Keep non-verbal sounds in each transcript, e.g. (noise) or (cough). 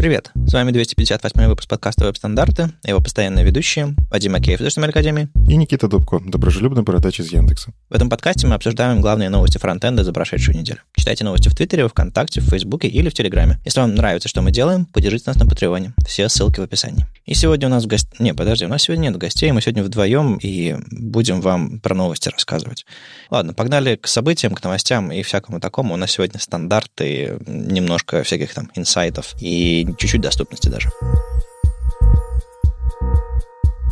Привет, с вами 258 выпуск подкаста «Веб-стандарты» его постоянные ведущие Вадим Акеев из HTML Академии и Никита Дубко, доброжелюбный бородач из Яндекса. В этом подкасте мы обсуждаем главные новости фронтенда за прошедшую неделю. Читайте новости в Твиттере, ВКонтакте, в Фейсбуке или в Телеграме. Если вам нравится, что мы делаем, поддержите нас на Патреоне. Все ссылки в описании. И сегодня у нас в Не, подожди, у нас сегодня нет гостей, мы сегодня вдвоем и будем вам про новости рассказывать. Ладно, погнали к событиям, к новостям и всякому такому. У нас сегодня стандарты, немножко всяких там инсайтов и чуть-чуть доступности даже.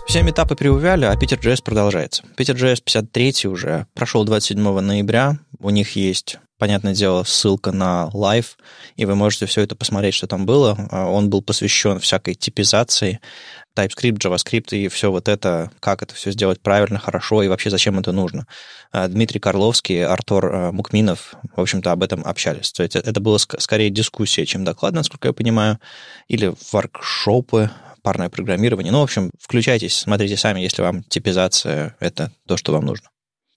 Все этапы переувяли, а Джесс продолжается. Питер Питер.js 53 уже прошел 27 ноября. У них есть понятное дело, ссылка на лайв, и вы можете все это посмотреть, что там было. А, он был посвящен всякой типизации, TypeScript, JavaScript и все вот это, как это все сделать правильно, хорошо и вообще зачем это нужно. А, Дмитрий Карловский, Артур а, Мукминов, в общем-то, об этом общались. То есть э, это было скорее дискуссия, чем доклад, насколько я понимаю, или воркшопы, парное программирование. Ну, в общем, включайтесь, смотрите сами, если вам типизация — это то, что вам нужно.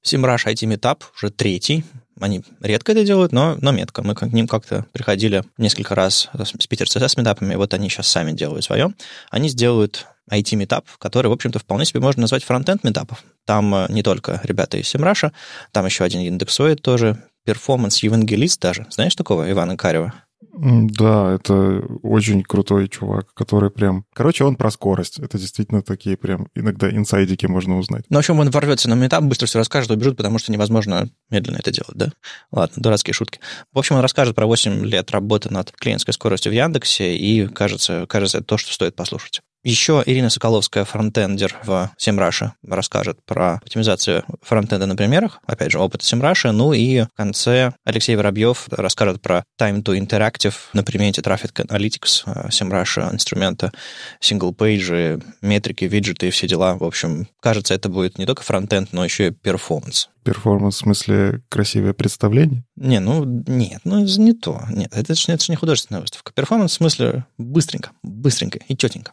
Simrush IT Meetup уже третий. Они редко это делают, но, но метко. Мы к ним как-то приходили несколько раз с Питер ЦС метапами, вот они сейчас сами делают свое. Они сделают IT-метап, который, в общем-то, вполне себе можно назвать фронтенд метапов. Там э, не только ребята из Симраша, там еще один индексоид тоже, перформанс-евангелист даже. Знаешь такого Ивана Карева? Да, это очень крутой чувак, который прям... Короче, он про скорость. Это действительно такие прям иногда инсайдики можно узнать. Ну, в общем, он ворвется на метап, быстро все расскажет, убежит, потому что невозможно медленно это делать, да? Ладно, дурацкие шутки. В общем, он расскажет про 8 лет работы над клиентской скоростью в Яндексе, и, кажется, кажется это то, что стоит послушать. Еще Ирина Соколовская, фронтендер в Simrush, расскажет про оптимизацию фронтенда на примерах, опять же, опыт Simrush. Ну и в конце Алексей Воробьев расскажет про Time to Interactive на примере Traffic Analytics, э, Simrush, инструмента, синглпейджи, метрики, виджеты и все дела. В общем, кажется, это будет не только фронтенд, но еще и перформанс. Перформанс в смысле красивое представление? Не, ну нет, ну это не то. Нет, это же, это же не художественная выставка. Перформанс в смысле быстренько, быстренько и четенько.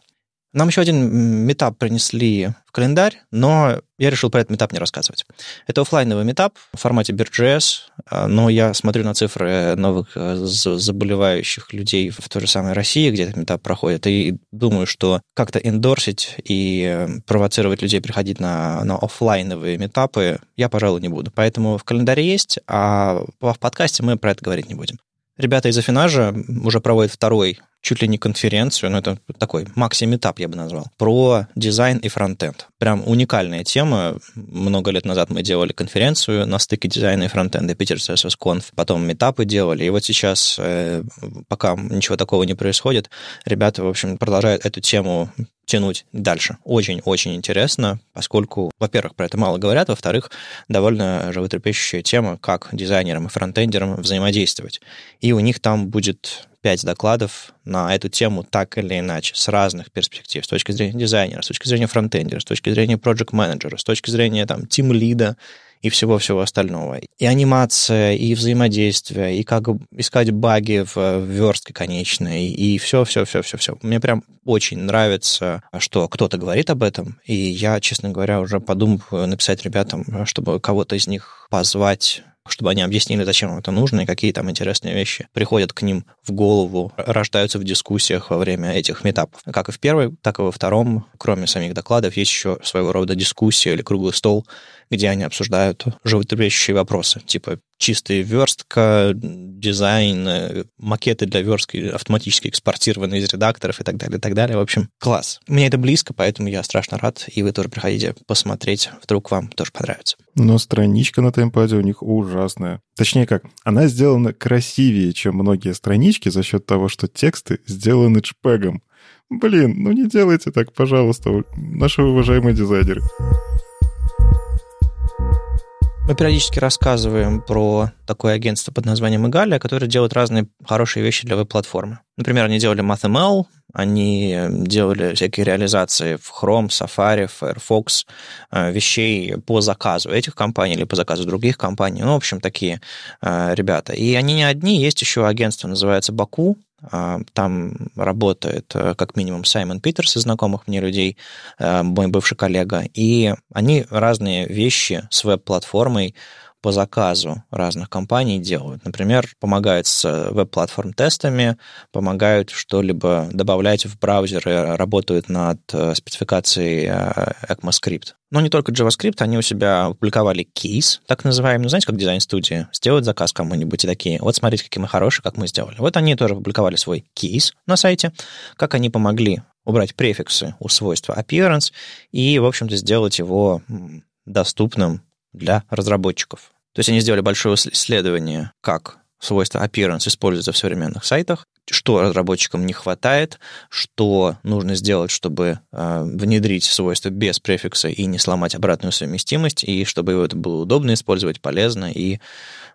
Нам еще один метап принесли в календарь, но я решил про этот метап не рассказывать. Это офлайновый метап в формате BirdJS, а, но я смотрю на цифры новых э, заболевающих людей в той же самой России, где этот метап проходит, и думаю, что как-то эндорсить и э, провоцировать людей приходить на, на офлайновые метапы я, пожалуй, не буду. Поэтому в календаре есть, а в подкасте мы про это говорить не будем. Ребята из Афинажа уже проводят второй чуть ли не конференцию, но ну, это такой максим-этап, я бы назвал, про дизайн и фронтенд. Прям уникальная тема. Много лет назад мы делали конференцию на стыке дизайна и фронтенда Питер CSS Conf, потом метапы делали, и вот сейчас, э, пока ничего такого не происходит, ребята, в общем, продолжают эту тему тянуть дальше. Очень-очень интересно, поскольку, во-первых, про это мало говорят, во-вторых, довольно животрепещущая тема, как дизайнерам и фронтендерам взаимодействовать. И у них там будет пять докладов на эту тему так или иначе, с разных перспектив, с точки зрения дизайнера, с точки зрения фронтендера, с точки зрения project менеджера с точки зрения там тим-лида, и всего-всего остального. И анимация, и взаимодействие, и как искать баги в верстке конечной, и все-все-все-все-все. Мне прям очень нравится, что кто-то говорит об этом, и я, честно говоря, уже подумываю э, написать ребятам, э, чтобы кого-то из них позвать чтобы они объяснили, зачем это нужно и какие там интересные вещи приходят к ним в голову, рождаются в дискуссиях во время этих метапов. Как и в первой, так и во втором, кроме самих докладов, есть еще своего рода дискуссия или круглый стол, где они обсуждают животрепещущие вопросы, типа чистая верстка, дизайн, э, макеты для верстки, автоматически экспортированные из редакторов и так далее, и так далее. В общем, класс. Мне это близко, поэтому я страшно рад, и вы тоже приходите посмотреть, вдруг вам тоже понравится. Но страничка на темпаде у них ужасная. Точнее как, она сделана красивее, чем многие странички за счет того, что тексты сделаны шпегом. Блин, ну не делайте так, пожалуйста, наши уважаемые дизайнеры. Мы периодически рассказываем про такое агентство под названием Игалия, которое делает разные хорошие вещи для веб-платформы. Например, они делали MathML, они эм, делали всякие реализации в Chrome, Safari, Firefox, э, вещей по заказу этих компаний или по заказу других компаний. Ну, в общем, такие э, ребята. И они не одни, есть еще агентство, называется Баку, э, там работает как минимум Саймон Питерс из знакомых мне людей, мой бывший коллега. И они разные вещи с веб-платформой по заказу разных компаний делают. Например, помогают с э, веб-платформ тестами, помогают что-либо добавлять в браузеры, э, работают над э, спецификацией ECMAScript. Но не только JavaScript, они у себя опубликовали кейс, так называемый, ну, знаете, как дизайн-студии, сделают заказ кому-нибудь и такие, вот смотрите, какие мы хорошие, как мы сделали. Вот они тоже опубликовали свой кейс на сайте, как они помогли убрать префиксы у свойства appearance и, в общем-то, сделать его доступным для разработчиков. То есть они сделали большое исследование, как свойство appearance используется в современных сайтах, что разработчикам не хватает, что нужно сделать, чтобы э, внедрить свойство без префикса и не сломать обратную совместимость, и чтобы его это было удобно использовать, полезно, и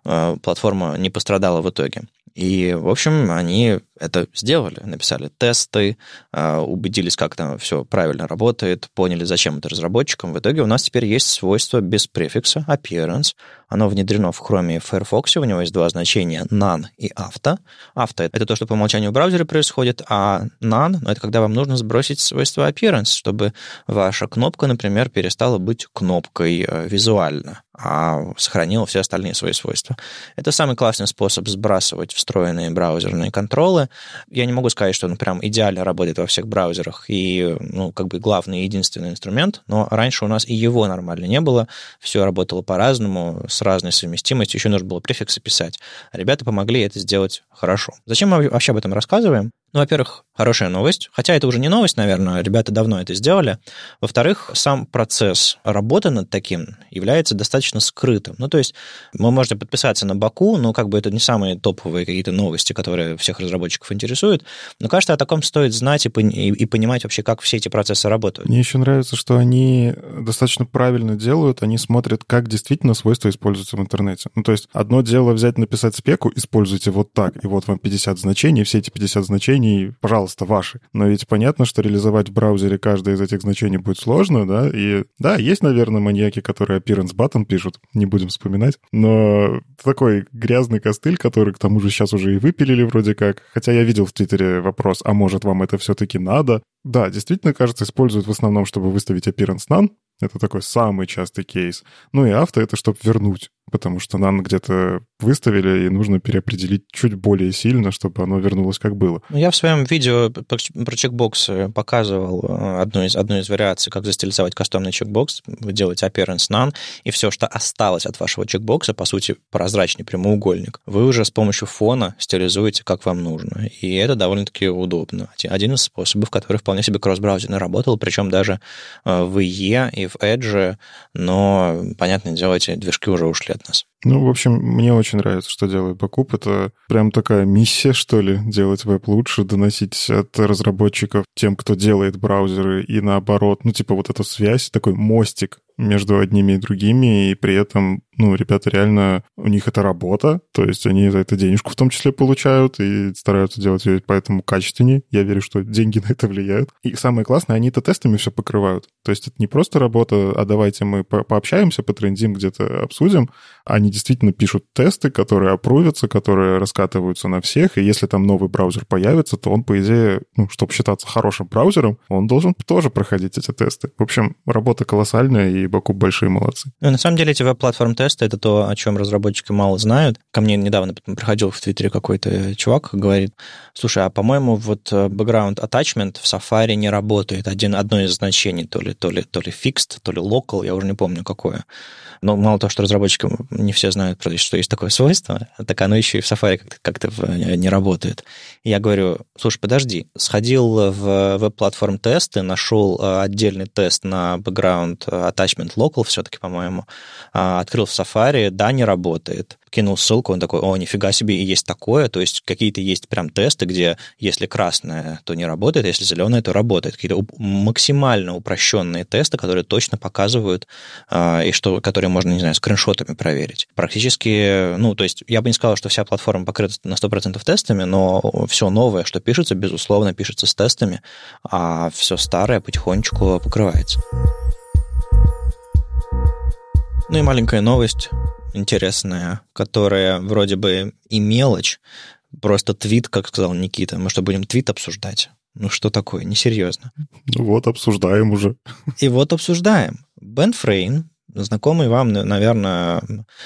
э, платформа не пострадала в итоге. И, в общем, они это сделали, написали тесты, а, убедились, как там все правильно работает, поняли, зачем это разработчикам. В итоге у нас теперь есть свойство без префикса appearance. Оно внедрено в Chrome и в Firefox. У него есть два значения none и авто. Авто — это то, что по умолчанию в браузере происходит, а none — это когда вам нужно сбросить свойство appearance, чтобы ваша кнопка, например, перестала быть кнопкой э, визуально а сохранил все остальные свои свойства. Это самый классный способ сбрасывать встроенные браузерные контролы, я не могу сказать, что он прям идеально работает во всех браузерах и, ну, как бы главный и единственный инструмент, но раньше у нас и его нормально не было, все работало по-разному, с разной совместимостью, еще нужно было префиксы писать. ребята помогли это сделать хорошо. Зачем мы вообще об этом рассказываем? Ну, во-первых, хорошая новость, хотя это уже не новость, наверное, ребята давно это сделали. Во-вторых, сам процесс работы над таким является достаточно скрытым. Ну, то есть мы можете подписаться на Баку, но как бы это не самые топовые какие-то новости, которые всех разработчиков интересуют, но кажется, о таком стоит знать и, пон- и понимать вообще, как все эти процессы работают. Мне еще нравится, что они достаточно правильно делают, они смотрят, как действительно свойства используются в интернете. Ну, то есть одно дело взять, написать спеку, используйте вот так, и вот вам 50 значений, все эти 50 значений значений, пожалуйста, ваши. Но ведь понятно, что реализовать в браузере каждое из этих значений будет сложно, да, и да, есть, наверное, маньяки, которые appearance button пишут, не будем вспоминать, но такой грязный костыль, который, к тому же, сейчас уже и выпилили вроде как, хотя я видел в Твиттере вопрос, а может, вам это все-таки надо? Да, действительно, кажется, используют в основном, чтобы выставить appearance none, это такой самый частый кейс. Ну и авто — это чтобы вернуть потому что нан где-то выставили, и нужно переопределить чуть более сильно, чтобы оно вернулось как было. Ну, я в своем видео про чекбоксы э, показывал э, одну из, одну из вариаций, как застилизовать кастомный чекбокс. делать делаете appearance none, и все, что осталось от вашего чекбокса, по сути, прозрачный прямоугольник, вы уже с помощью фона стилизуете, как вам нужно. И это довольно-таки удобно. Один из способов, который вполне себе кросс-браузерно работал, причем даже э, в IE и в Edge, но, понятное дело, эти движки уже ушли от нас. Ну, в общем, мне очень нравится, что делает покуп. Это прям такая миссия, что ли, делать веб лучше, доносить от разработчиков тем, кто делает браузеры, и наоборот. Ну, типа вот эта связь, такой мостик между одними и другими, и при этом ну, ребята реально, у них это работа, то есть они за это денежку в том числе получают и стараются делать ее поэтому качественнее. Я верю, что деньги (laughs) на это влияют. И самое классное, они это тестами все покрывают. То есть это не просто работа, а давайте мы по пообщаемся, потрендим, где-то обсудим. Они действительно пишут тесты, которые опрувятся, которые раскатываются на всех, и если там новый браузер появится, то он, по идее, ну, чтобы считаться хорошим браузером, он должен тоже проходить эти тесты. В общем, работа колоссальная, и Баку большие молодцы. Но ну, на самом деле эти веб-платформ-тесты тесты — это то, о чем разработчики мало знают. Ко мне недавно приходил в Твиттере какой-то э, чувак, говорит, слушай, а, по-моему, вот э, background attachment в Safari не работает. Один, одно из значений, то ли, то ли, то ли fixed, то ли local, я уже не помню, какое. Но мало того, что разработчики не все знают, что есть такое свойство, так оно еще и в Safari как-то, как-то э, не работает. Я говорю, слушай, подожди, сходил в веб-платформ тесты, нашел э, отдельный тест на background э, attachment local все-таки, по-моему, а, открыл в Safari, да, не работает кинул ссылку, он такой, о, нифига себе, и есть такое. То есть какие-то есть прям тесты, где если красное, то не работает, если зеленое, то работает. Какие-то максимально упрощенные тесты, которые точно показывают, э, и что, которые можно, не знаю, скриншотами проверить. Практически, ну, то есть я бы не сказал, что вся платформа покрыта на 100% тестами, но все новое, что пишется, безусловно, пишется с тестами, а все старое потихонечку покрывается. Ну и маленькая новость интересная, которая вроде бы и мелочь, просто твит, как сказал Никита. Мы что, будем твит обсуждать? Ну что такое, несерьезно. Ну вот обсуждаем уже. И вот обсуждаем. Бен Фрейн, знакомый вам, ну, наверное,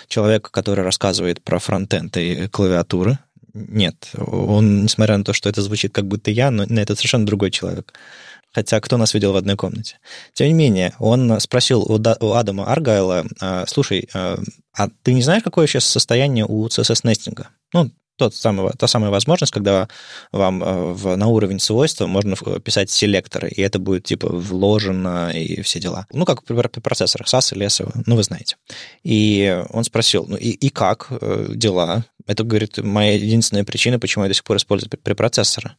человек, который рассказывает про фронтенд и клавиатуры. Нет, он, несмотря на то, что это звучит как будто я, но это совершенно другой человек хотя кто нас видел в одной комнате. Тем не менее, он спросил у, да, у Адама Аргайла, «А, слушай, а, а ты не знаешь, какое сейчас состояние у CSS-нестинга? Ну, тот самый, та самая возможность, когда вам э, в, на уровень свойства можно писать селекторы, и это будет типа вложено и все дела. Ну, как при, при процессорах SAS или SEO, ну, вы знаете. И он спросил, ну, и, и как э, дела? Это, говорит, моя единственная причина, почему я до сих пор использую препроцессоры.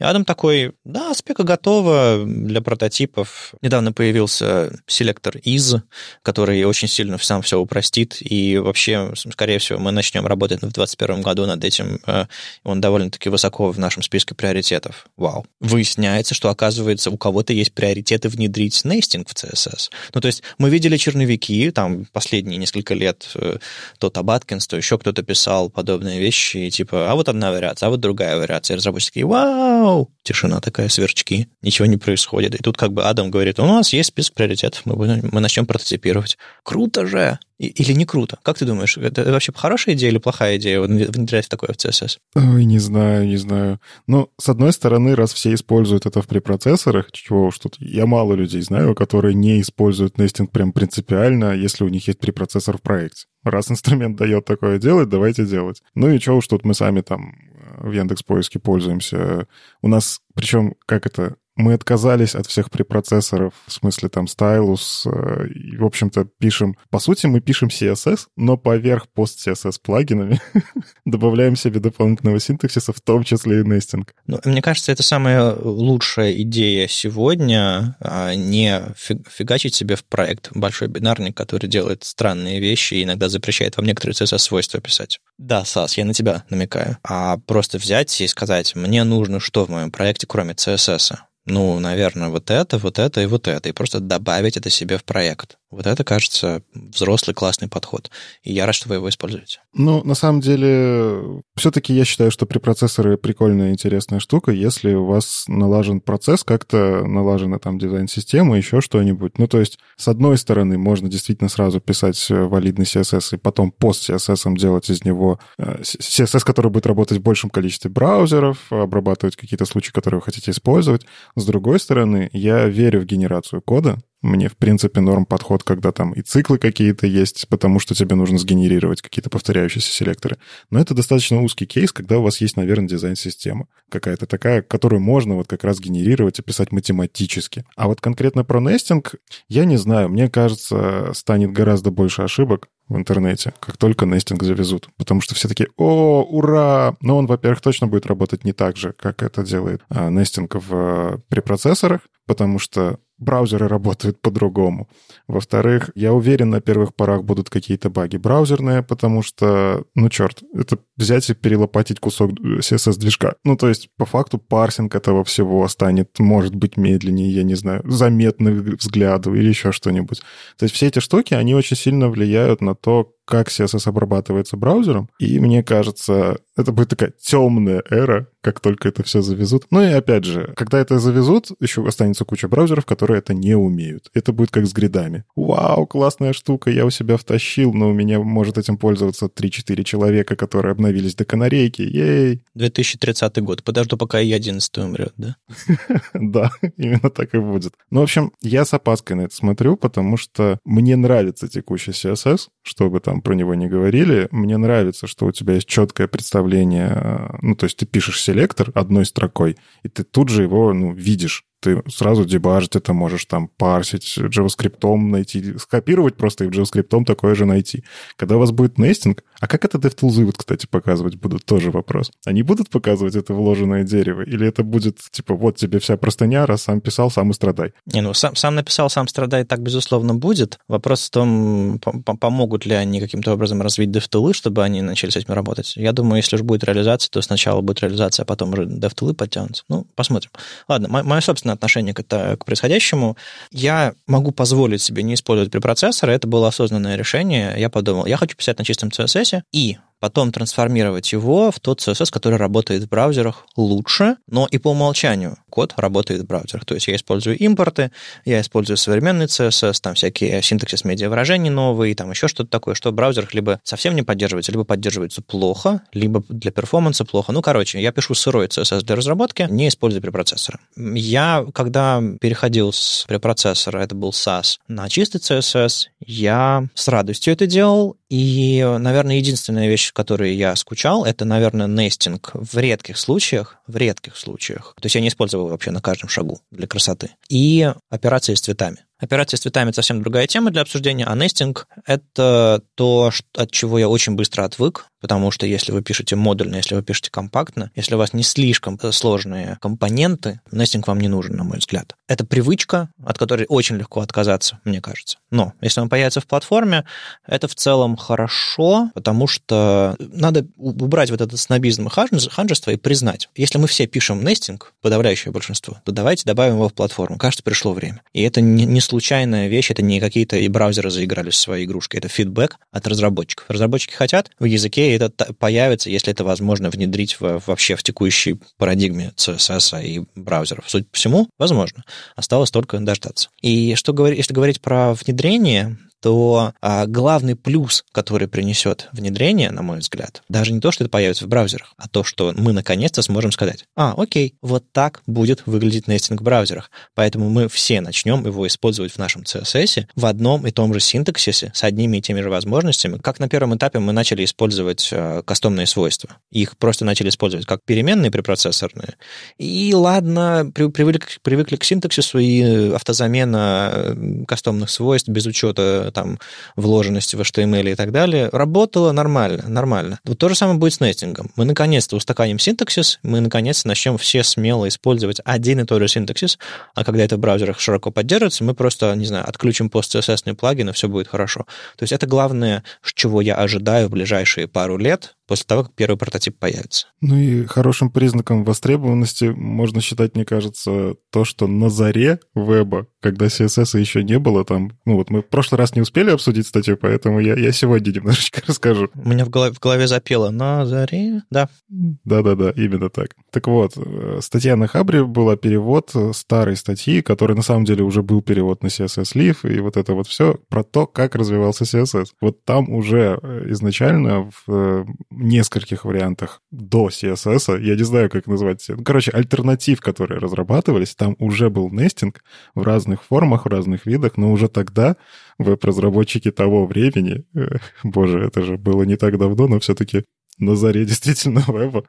И Адам такой, да, спека готова для прототипов. Недавно появился селектор из, который очень сильно сам все упростит, и вообще, скорее всего, мы начнем работать в 2021 году над этим допустим, э, он довольно-таки высоко в нашем списке приоритетов. Вау. Выясняется, что, оказывается, у кого-то есть приоритеты внедрить нестинг в CSS. Ну, то есть мы видели черновики, там, последние несколько лет э, то Табаткинс, то еще кто-то писал подобные вещи, и типа, а вот одна вариация, а вот другая вариация. И разработчики такие, вау, тишина такая, сверчки, ничего не происходит. И тут как бы Адам говорит, у нас есть список приоритетов, мы, будем, мы начнем прототипировать. Круто же! И, или не круто? Как ты думаешь, это вообще хорошая идея или плохая идея внедрять такое в CSS? Ой, не знаю, не знаю. Но, ну, с одной стороны, раз все используют это в препроцессорах, чего уж тут, я мало людей знаю, которые не используют нестинг прям принципиально, если у них есть препроцессор в проекте. Раз (laughs) инструмент дает такое делать, давайте делать. Ну и чего уж тут мы сами там в Яндекс Поиске пользуемся. У нас, причем, как это, мы отказались от всех препроцессоров, в смысле там стайлус, э, и, в общем-то, пишем... По сути, мы пишем CSS, но поверх пост-CSS плагинами (laughs) добавляем себе дополнительного синтаксиса, в том числе и нестинг. Ну, мне кажется, это самая лучшая идея сегодня, а не фигачить себе в проект большой бинарник, который делает странные вещи и иногда запрещает вам некоторые CSS-свойства писать. Да, Сас, я на тебя намекаю. А просто взять и сказать, мне нужно что в моем проекте, кроме CSS? ну, наверное, вот это, вот это и вот это, и просто добавить это себе в проект. Вот это, кажется, взрослый классный подход. И я рад, что вы его используете. Ну, на самом деле, все-таки я считаю, что препроцессоры прикольная, интересная штука, если у вас налажен процесс, как-то налажена там дизайн-система, еще что-нибудь. Ну, то есть, с одной стороны, можно действительно сразу писать э, валидный CSS и потом пост CSS делать из него э, CSS, который будет работать в большем количестве браузеров, обрабатывать какие-то случаи, которые вы хотите использовать. С другой стороны, я верю в генерацию кода, мне, в принципе, норм подход, когда там и циклы какие-то есть, потому что тебе нужно сгенерировать какие-то повторяющиеся селекторы. Но это достаточно узкий кейс, когда у вас есть, наверное, дизайн-система какая-то такая, которую можно вот как раз генерировать и писать математически. А вот конкретно про нестинг, я не знаю, мне кажется, станет гораздо больше ошибок, в интернете, как только нестинг завезут. Потому что все такие, о, ура! Но он, во-первых, точно будет работать не так же, как это делает а, нестинг в э, препроцессорах, потому что браузеры работают по-другому. Во-вторых, я уверен, на первых порах будут какие-то баги браузерные, потому что, ну черт, это взять и перелопатить кусок э, CSS-движка. Ну то есть, по факту, парсинг этого всего станет, может быть, медленнее, я не знаю, заметных взглядов или еще что-нибудь. То есть все эти штуки, они очень сильно влияют на то, как CSS обрабатывается браузером. И мне кажется, это будет такая темная эра, как только это все завезут. Ну и опять же, когда это завезут, еще останется куча браузеров, которые это не умеют. Это будет как с гридами. Вау, классная штука, я у себя втащил, но у меня может этим пользоваться 3-4 человека, которые обновились до канарейки. Ей! 2030 год. Подожду, пока и 11 умрет, да? (laughs) Да, именно так и будет. Ну, в общем, я с опаской на это смотрю, потому что мне нравится текущий CSS, чтобы там там про него не говорили. Мне нравится, что у тебя есть четкое представление. Э, ну, то есть ты пишешь селектор одной строкой, и ты тут же его, ну, видишь ты сразу дебажить это можешь, там, парсить, JavaScript найти, скопировать просто и в JavaScript такое же найти. Когда у вас будет нестинг, а как это DevTools вот, кстати, показывать будут, тоже вопрос. Они будут показывать это вложенное дерево? Или это будет, типа, вот тебе вся простыня, раз сам писал, сам и страдай? Не, ну, сам, сам написал, сам страдай, так, безусловно, будет. Вопрос в том, помогут ли они каким-то образом развить DevTools, чтобы они начали с этим работать. Я думаю, если уж будет реализация, то сначала будет реализация, а потом уже DevTools подтянутся. Ну, посмотрим. Ладно, мое собственное серьезное отношение к, это, к происходящему. Я могу позволить себе не использовать препроцессор. Это было осознанное решение. Я подумал, я хочу писать на чистом CSS, и потом трансформировать его в тот CSS, который работает в браузерах лучше, но и по умолчанию код работает в браузерах. То есть я использую импорты, я использую современный CSS, там всякие синтаксис медиавыражений новые, там еще что-то такое, что в браузерах либо совсем не поддерживается, либо поддерживается плохо, либо для перформанса плохо. Ну, короче, я пишу сырой CSS для разработки, не используя препроцессоры. Я, когда переходил с препроцессора, это был SAS, на чистый CSS, я с радостью это делал, и, наверное, единственная вещь, вещь, которой я скучал, это, наверное, нестинг в редких случаях, в редких случаях. То есть я не использовал вообще на каждом шагу для красоты. И операции с цветами. Операции с цветами – это совсем другая тема для обсуждения, а нестинг – это то, от чего я очень быстро отвык, потому что если вы пишете модульно, если вы пишете компактно, если у вас не слишком э, сложные компоненты, нестинг вам не нужен, на мой взгляд. Это привычка, от которой очень легко отказаться, мне кажется. Но если он появится в платформе, это в целом хорошо, потому что э, надо убрать вот этот снобизм и ханжество и признать. Если мы все пишем нестинг, подавляющее большинство, то давайте добавим его в платформу. Кажется, пришло время. И это не, не случайная вещь, это не какие-то и браузеры заиграли в свои игрушки, это фидбэк от разработчиков. Разработчики хотят в языке, это появится, если это возможно внедрить в, вообще в текущей парадигме CSS и браузеров. Судя по всему, возможно. Осталось только дождаться. И что говорить, если говорить про внедрение, то а, главный плюс, который принесет внедрение, на мой взгляд, даже не то, что это появится в браузерах, а то, что мы наконец-то сможем сказать, а, окей, вот так будет выглядеть нестинг в браузерах. Поэтому мы все начнем его использовать в нашем CSS в одном и том же синтаксисе с одними и теми же возможностями. Как на первом этапе мы начали использовать э, кастомные свойства. Их просто начали использовать как переменные препроцессорные. И ладно, при, привыкли, привыкли к синтаксису и э, автозамена э, кастомных свойств без учета там вложенности в HTML и так далее, работало нормально, нормально. Вот то же самое будет с нестингом. Мы наконец-то устаканим синтаксис, мы наконец-то начнем все смело использовать один и тот же синтаксис, а когда это в браузерах широко поддерживается, мы просто, не знаю, отключим пост-CSS-ные ну и все будет хорошо. То есть это главное, чего я ожидаю в ближайшие пару лет, после того, как первый прототип появится. Ну и хорошим признаком востребованности можно считать, мне кажется, то, что на заре веба, когда CSS еще не было, там, ну вот мы в прошлый раз не успели обсудить статью, поэтому я, я сегодня немножечко (laughs) расскажу. У меня в голове, в голове запело на заре, да. Да-да-да, именно так. Так вот, э, статья на Хабре была перевод э, старой статьи, который на самом деле уже был перевод на CSS Leaf, и вот это вот все про то, как развивался CSS. Вот там уже э, изначально в нескольких вариантах до CSS. Я не знаю, как назвать. Ну, короче, альтернатив, которые разрабатывались, там уже был нестинг в разных формах, в разных видах, но уже тогда веб-разработчики того времени, э, боже, это же было не так давно, но все-таки на заре (laughs) действительно веба,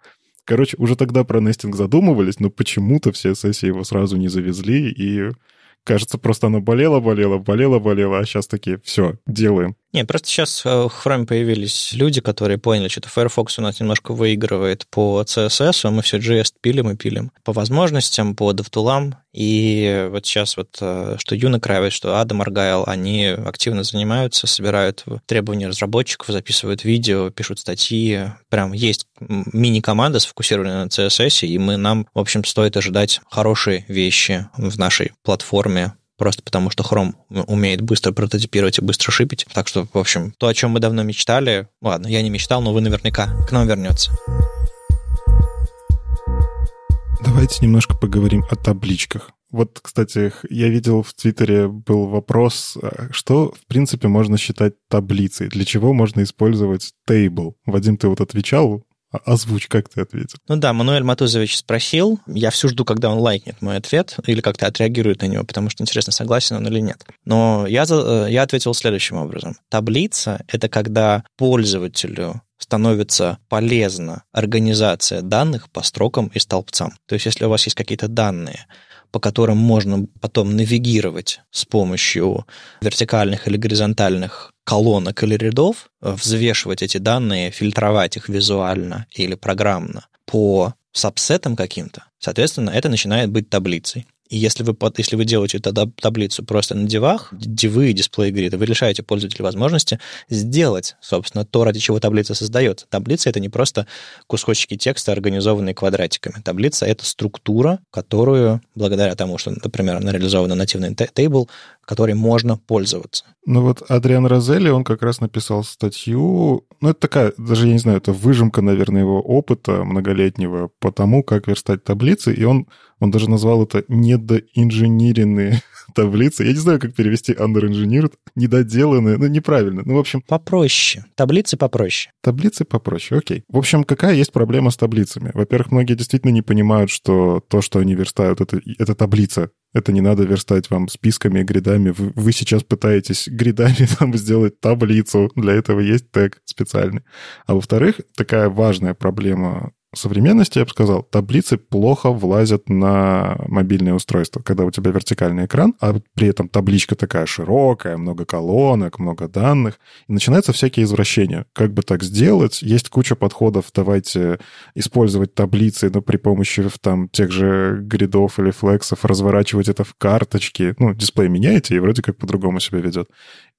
Короче, уже тогда про нестинг задумывались, но почему-то в CSS его сразу не завезли, и кажется, просто оно болело, болело, болело, болело, а сейчас такие, все, делаем. Не, просто сейчас э, в Chrome появились люди, которые поняли, что Firefox у нас немножко выигрывает по CSS, а мы все JS пилим и пилим. По возможностям, по DevTool'ам. И вот сейчас вот э, что Юна Кравит, что Адам Аргайл, они активно занимаются, собирают требования разработчиков, записывают видео, пишут статьи. Прям есть мини-команда сфокусированная на CSS, и мы, нам, в общем, стоит ожидать хорошие вещи в нашей платформе просто потому что Chrome умеет быстро прототипировать и быстро шипить. Так что, в общем, то, о чем мы давно мечтали, ладно, я не мечтал, но вы наверняка к нам вернется. Давайте немножко поговорим о табличках. Вот, кстати, я видел в Твиттере был вопрос, а, что, в принципе, можно считать таблицей? Для чего можно использовать table? Вадим, ты вот отвечал а, озвучь, как ты ответил. Ну да, Мануэль Матузович спросил. Я все жду, когда он лайкнет мой ответ или как-то отреагирует на него, потому что интересно, согласен он или нет. Но я, э, я ответил следующим образом. Таблица — это когда пользователю становится полезна организация данных по строкам и столбцам. То есть если у вас есть какие-то данные, по которым можно потом навигировать с помощью вертикальных или горизонтальных колонок или рядов, э, взвешивать эти данные, фильтровать их визуально или программно по сабсетам каким-то, соответственно, это начинает быть таблицей. И если вы, если вы делаете эту таблицу просто на девах, девы и дисплей-гриды, вы лишаете пользователя возможности сделать, собственно, то, ради чего таблица создается. Таблица — это не просто кусочки текста, организованные квадратиками. Таблица — это структура, которую, благодаря тому, что, например, она реализована нативный тейбл, которой можно пользоваться. Ну вот Адриан Розелли, он как раз написал статью, ну это такая, даже я не знаю, это выжимка, наверное, его опыта многолетнего по тому, как верстать таблицы, и он, он даже назвал это «недоинженеренные (laughs) таблицы». Я не знаю, как перевести «underengineered», «недоделанные», ну неправильно, ну в общем... Попроще, таблицы попроще. Таблицы попроще, окей. В общем, какая есть проблема с таблицами? Во-первых, многие действительно не понимают, что то, что они верстают, это, это таблица, это не надо верстать вам списками и гридами. Вы, вы сейчас пытаетесь гридами там (laughs) сделать таблицу. Для этого есть тег специальный. А во-вторых, такая важная проблема современности, я бы сказал, таблицы плохо влазят на мобильное устройство, когда у тебя вертикальный экран, а при этом табличка такая широкая, много колонок, много данных, и начинаются всякие извращения. Как бы так сделать? Есть куча подходов, давайте использовать таблицы, но ну, при помощи там тех же гридов или флексов разворачивать это в карточки. Ну, дисплей меняете, и вроде как по-другому себя ведет.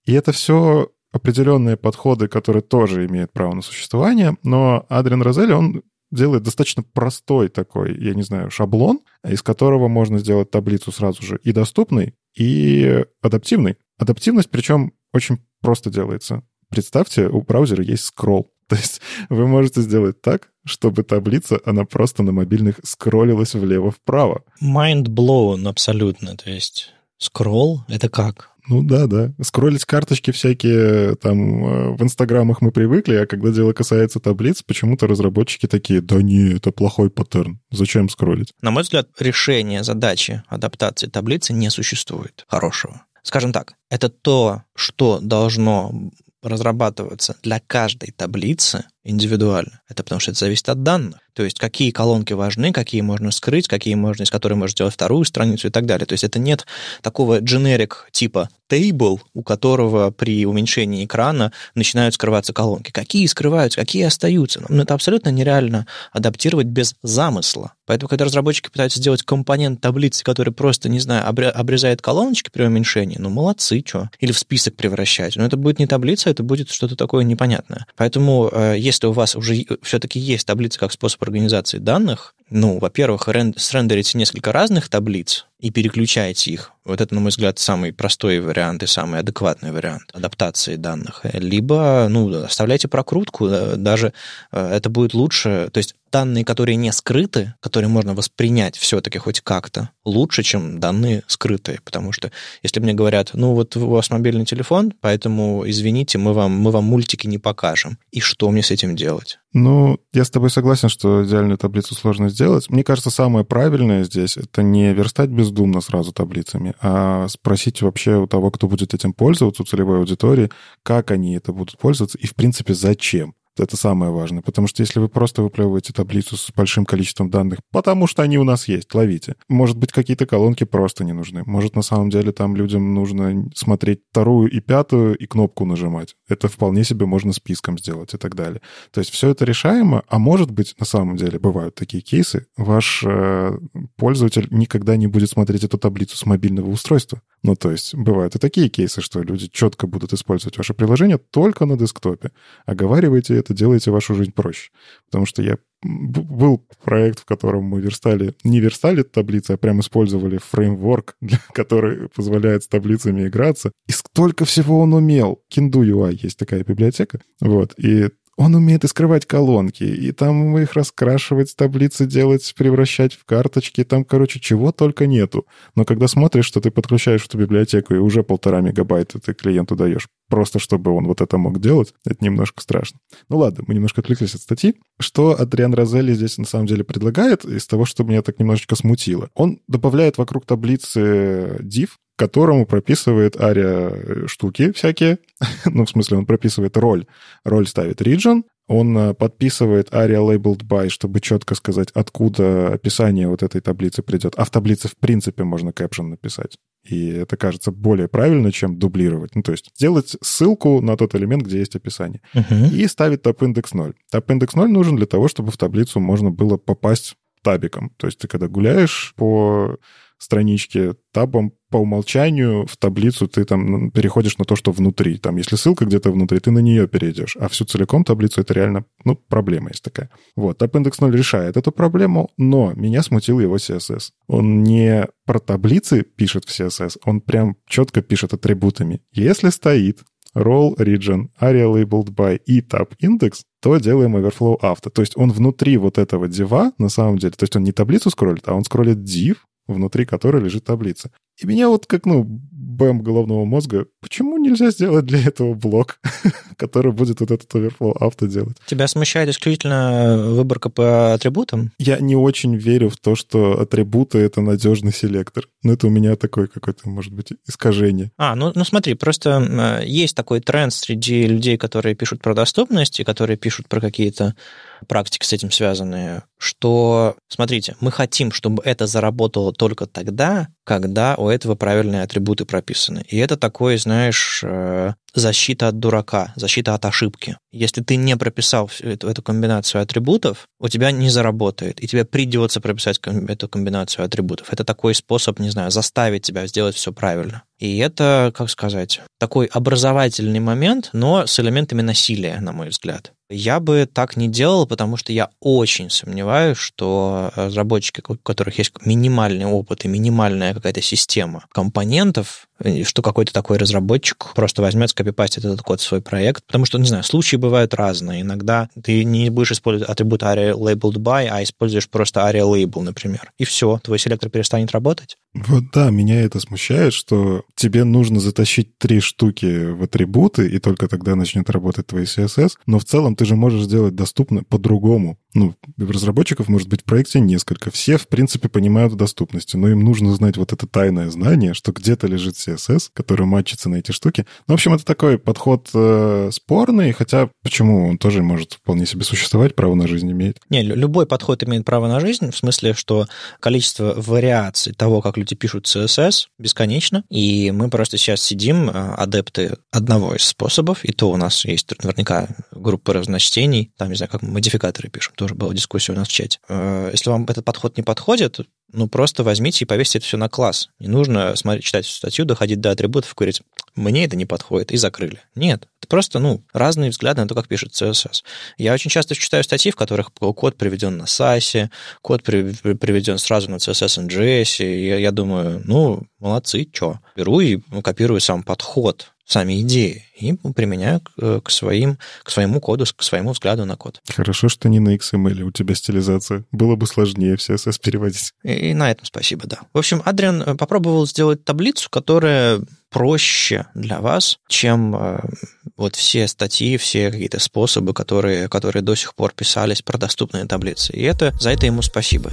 И это все определенные подходы, которые тоже имеют право на существование, но Адриан Розель, он делает достаточно простой такой, я не знаю, шаблон, из которого можно сделать таблицу сразу же и доступный, и адаптивный. Адаптивность, причем, очень просто делается. Представьте, у браузера есть скролл. (laughs) То есть вы можете сделать так, чтобы таблица, она просто на мобильных скроллилась влево-вправо. Mind blown абсолютно. То есть скролл — это как? Ну да, да. Скроллить карточки всякие э, там э, в инстаграмах мы привыкли, а когда дело касается таблиц, почему-то разработчики такие, да не, это плохой паттерн, зачем скроллить? На мой взгляд, решение задачи адаптации таблицы не существует хорошего. Скажем так, это то, что должно разрабатываться для каждой таблицы индивидуально. Это потому что это зависит от данных. То есть какие колонки важны, какие можно скрыть, какие можно, из которых можно сделать вторую страницу и так далее. То есть это нет такого дженерик типа table, у которого при уменьшении экрана начинают скрываться колонки. Какие скрываются, какие остаются. Ну это абсолютно нереально адаптировать без замысла. Поэтому, когда разработчики пытаются сделать компонент таблицы, который просто, не знаю, обрезает колоночки при уменьшении, ну, молодцы, что. Или в список превращать. Но это будет не таблица, это будет что-то такое непонятное. Поэтому, э, если у вас уже все-таки есть таблица как способ организации данных, ну, во-первых, рен- срендерить несколько разных таблиц, и переключаете их. Вот это, на мой взгляд, самый простой вариант и самый адекватный вариант адаптации данных. Либо, ну, оставляйте прокрутку, даже э, это будет лучше. То есть данные, которые не скрыты, которые можно воспринять все-таки хоть как-то, лучше, чем данные скрытые. Потому что если мне говорят, ну, вот у вас мобильный телефон, поэтому, извините, мы вам, мы вам мультики не покажем. И что мне с этим делать? Ну, я с тобой согласен, что идеальную таблицу сложно сделать. Мне кажется, самое правильное здесь — это не верстать без бездумно сразу таблицами, а спросить вообще у того, кто будет этим пользоваться, у целевой аудитории, как они это будут пользоваться и, в принципе, зачем. Это самое важное, потому что если вы просто выплевываете таблицу с большим количеством данных, потому что они у нас есть, ловите. Может быть, какие-то колонки просто не нужны. Может, на самом деле там людям нужно смотреть вторую и пятую и кнопку нажимать. Это вполне себе можно списком сделать и так далее. То есть все это решаемо, а может быть, на самом деле бывают такие кейсы, ваш э, пользователь никогда не будет смотреть эту таблицу с мобильного устройства. Ну, то есть бывают и такие кейсы, что люди четко будут использовать ваше приложение только на десктопе. Оговаривайте это, делайте вашу жизнь проще. Потому что я был проект, в котором мы верстали, не верстали таблицы, а прям использовали фреймворк, (laughs) для, который позволяет с таблицами играться. И столько всего он умел. Kindu UI есть такая библиотека. Вот. И он умеет и скрывать колонки, и там их раскрашивать, таблицы делать, превращать в карточки. Там, короче, чего только нету. Но когда смотришь, что ты подключаешь эту библиотеку, и уже полтора мегабайта ты клиенту даешь просто чтобы он вот это мог делать, это немножко страшно. Ну ладно, мы немножко отвлеклись от статьи. Что Адриан Розелли здесь на самом деле предлагает из того, что меня так немножечко смутило? Он добавляет вокруг таблицы div, которому прописывает ария э, штуки всякие. (laughs) ну, в смысле, он прописывает роль. Роль ставит region, он э, подписывает ARIA Labeled By, чтобы четко сказать, откуда описание вот этой таблицы придет. А в таблице, в принципе, можно caption написать. И это кажется более правильно, чем дублировать. Ну, то есть сделать ссылку на тот элемент, где есть описание. Uh-huh. И ставить топ-индекс 0. Топ-индекс 0 нужен для того, чтобы в таблицу можно было попасть табиком. То есть ты когда гуляешь по страничке табом по умолчанию в таблицу ты там переходишь на то, что внутри. Там, если ссылка где-то внутри, ты на нее перейдешь. А всю целиком таблицу это реально, ну, проблема есть такая. Вот, tab index 0 решает эту проблему, но меня смутил его CSS. Он не про таблицы пишет в CSS, он прям четко пишет атрибутами. Если стоит role region, area labeled by и tab index, то делаем overflow авто. То есть он внутри вот этого дива, на самом деле, то есть он не таблицу скроллит, а он скроллит div, внутри которой лежит таблица. И меня вот как, ну, бэм головного мозга, почему нельзя сделать для этого блок, (laughs) который будет вот этот Overflow авто делать? Тебя смущает исключительно э, выборка по атрибутам? Я не очень верю в то, что атрибуты — это надежный селектор. Но ну, это у меня такое какое-то, может быть, искажение. А, ну, ну смотри, просто э, есть такой тренд среди людей, которые пишут про доступность и которые пишут про какие-то практики с этим связанные, что, смотрите, мы хотим, чтобы это заработало только тогда, когда у этого правильные атрибуты прописаны. И это такое, знаешь, э, защита от дурака, защита от ошибки. Если ты не прописал эту, эту комбинацию атрибутов, у тебя не заработает, и тебе придется прописать эту комбинацию атрибутов. Это такой способ, не знаю, заставить тебя сделать все правильно. И это, как сказать, такой образовательный момент, но с элементами насилия, на мой взгляд. Я бы так не делал, потому что я очень сомневаюсь, что разработчики, у которых есть минимальный опыт и минимальная какая-то система компонентов, что какой-то такой разработчик просто возьмет, скопипастит этот код в свой проект. Потому что, не знаю, случаи бывают разные. Иногда ты не будешь использовать атрибут aria labeled by, а используешь просто aria label, например. И все, твой селектор перестанет работать. Вот да, меня это смущает, что тебе нужно затащить три штуки в атрибуты, и только тогда начнет работать твой CSS. Но в целом ты же можешь сделать доступно по-другому ну, разработчиков может быть в проекте несколько. Все, в принципе, понимают в доступности, но им нужно знать вот это тайное знание, что где-то лежит CSS, который матчится на эти штуки. Ну, в общем, это такой подход э, спорный, хотя почему он тоже может вполне себе существовать, право на жизнь имеет. Не, любой подход имеет право на жизнь, в смысле, что количество вариаций того, как люди пишут CSS, бесконечно, и мы просто сейчас сидим, э, адепты одного из способов, и то у нас есть наверняка группы разночтений, там, не знаю, как модификаторы пишут тоже была дискуссия у нас в чате. Э, если вам этот подход не подходит, ну, просто возьмите и повесьте это все на класс. Не нужно смотреть, читать статью, доходить до атрибутов и говорить, мне это не подходит, и закрыли. Нет, это просто, ну, разные взгляды на то, как пишет CSS. Я очень часто читаю статьи, в которых код приведен на сайсе, код при, при, приведен сразу на CSS and JS, и я, я думаю, ну, молодцы, чё. Беру и ну, копирую сам подход сами идеи и применяю к, э, к, своим, к своему коду, к своему взгляду на код. Хорошо, что не на XML у тебя стилизация. Было бы сложнее все CSS переводить. И, и на этом спасибо, да. В общем, Адриан э, попробовал сделать таблицу, которая проще для вас, чем э, вот все статьи, все какие-то способы, которые, которые до сих пор писались про доступные таблицы. И это за это ему спасибо.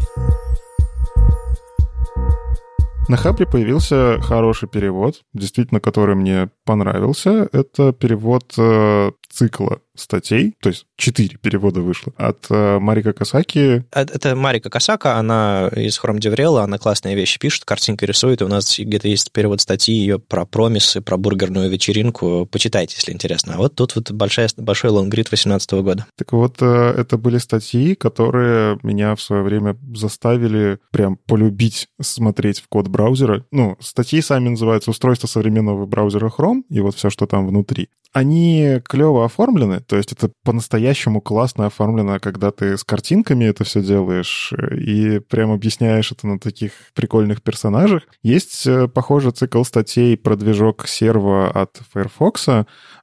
На Хабре появился хороший перевод, действительно, который мне понравился. Это перевод э, цикла статей, то есть четыре перевода вышло, от э, Марика Касаки. Это Марика Касака, она из Хром Деврела, она классные вещи пишет, картинки рисует, и у нас где-то есть перевод статьи ее про промисы, про бургерную вечеринку. Почитайте, если интересно. А вот тут вот большая, большой лонгрид 2018 года. Так вот, э, это были статьи, которые меня в свое время заставили прям полюбить смотреть в код браузера, ну, статьи сами называются «Устройство современного браузера Chrome» и вот все, что там внутри, они клево оформлены, то есть это по-настоящему классно оформлено, когда ты с картинками это все делаешь э, и прям объясняешь это на таких прикольных персонажах. Есть, э, похоже, цикл статей про движок серва от Firefox.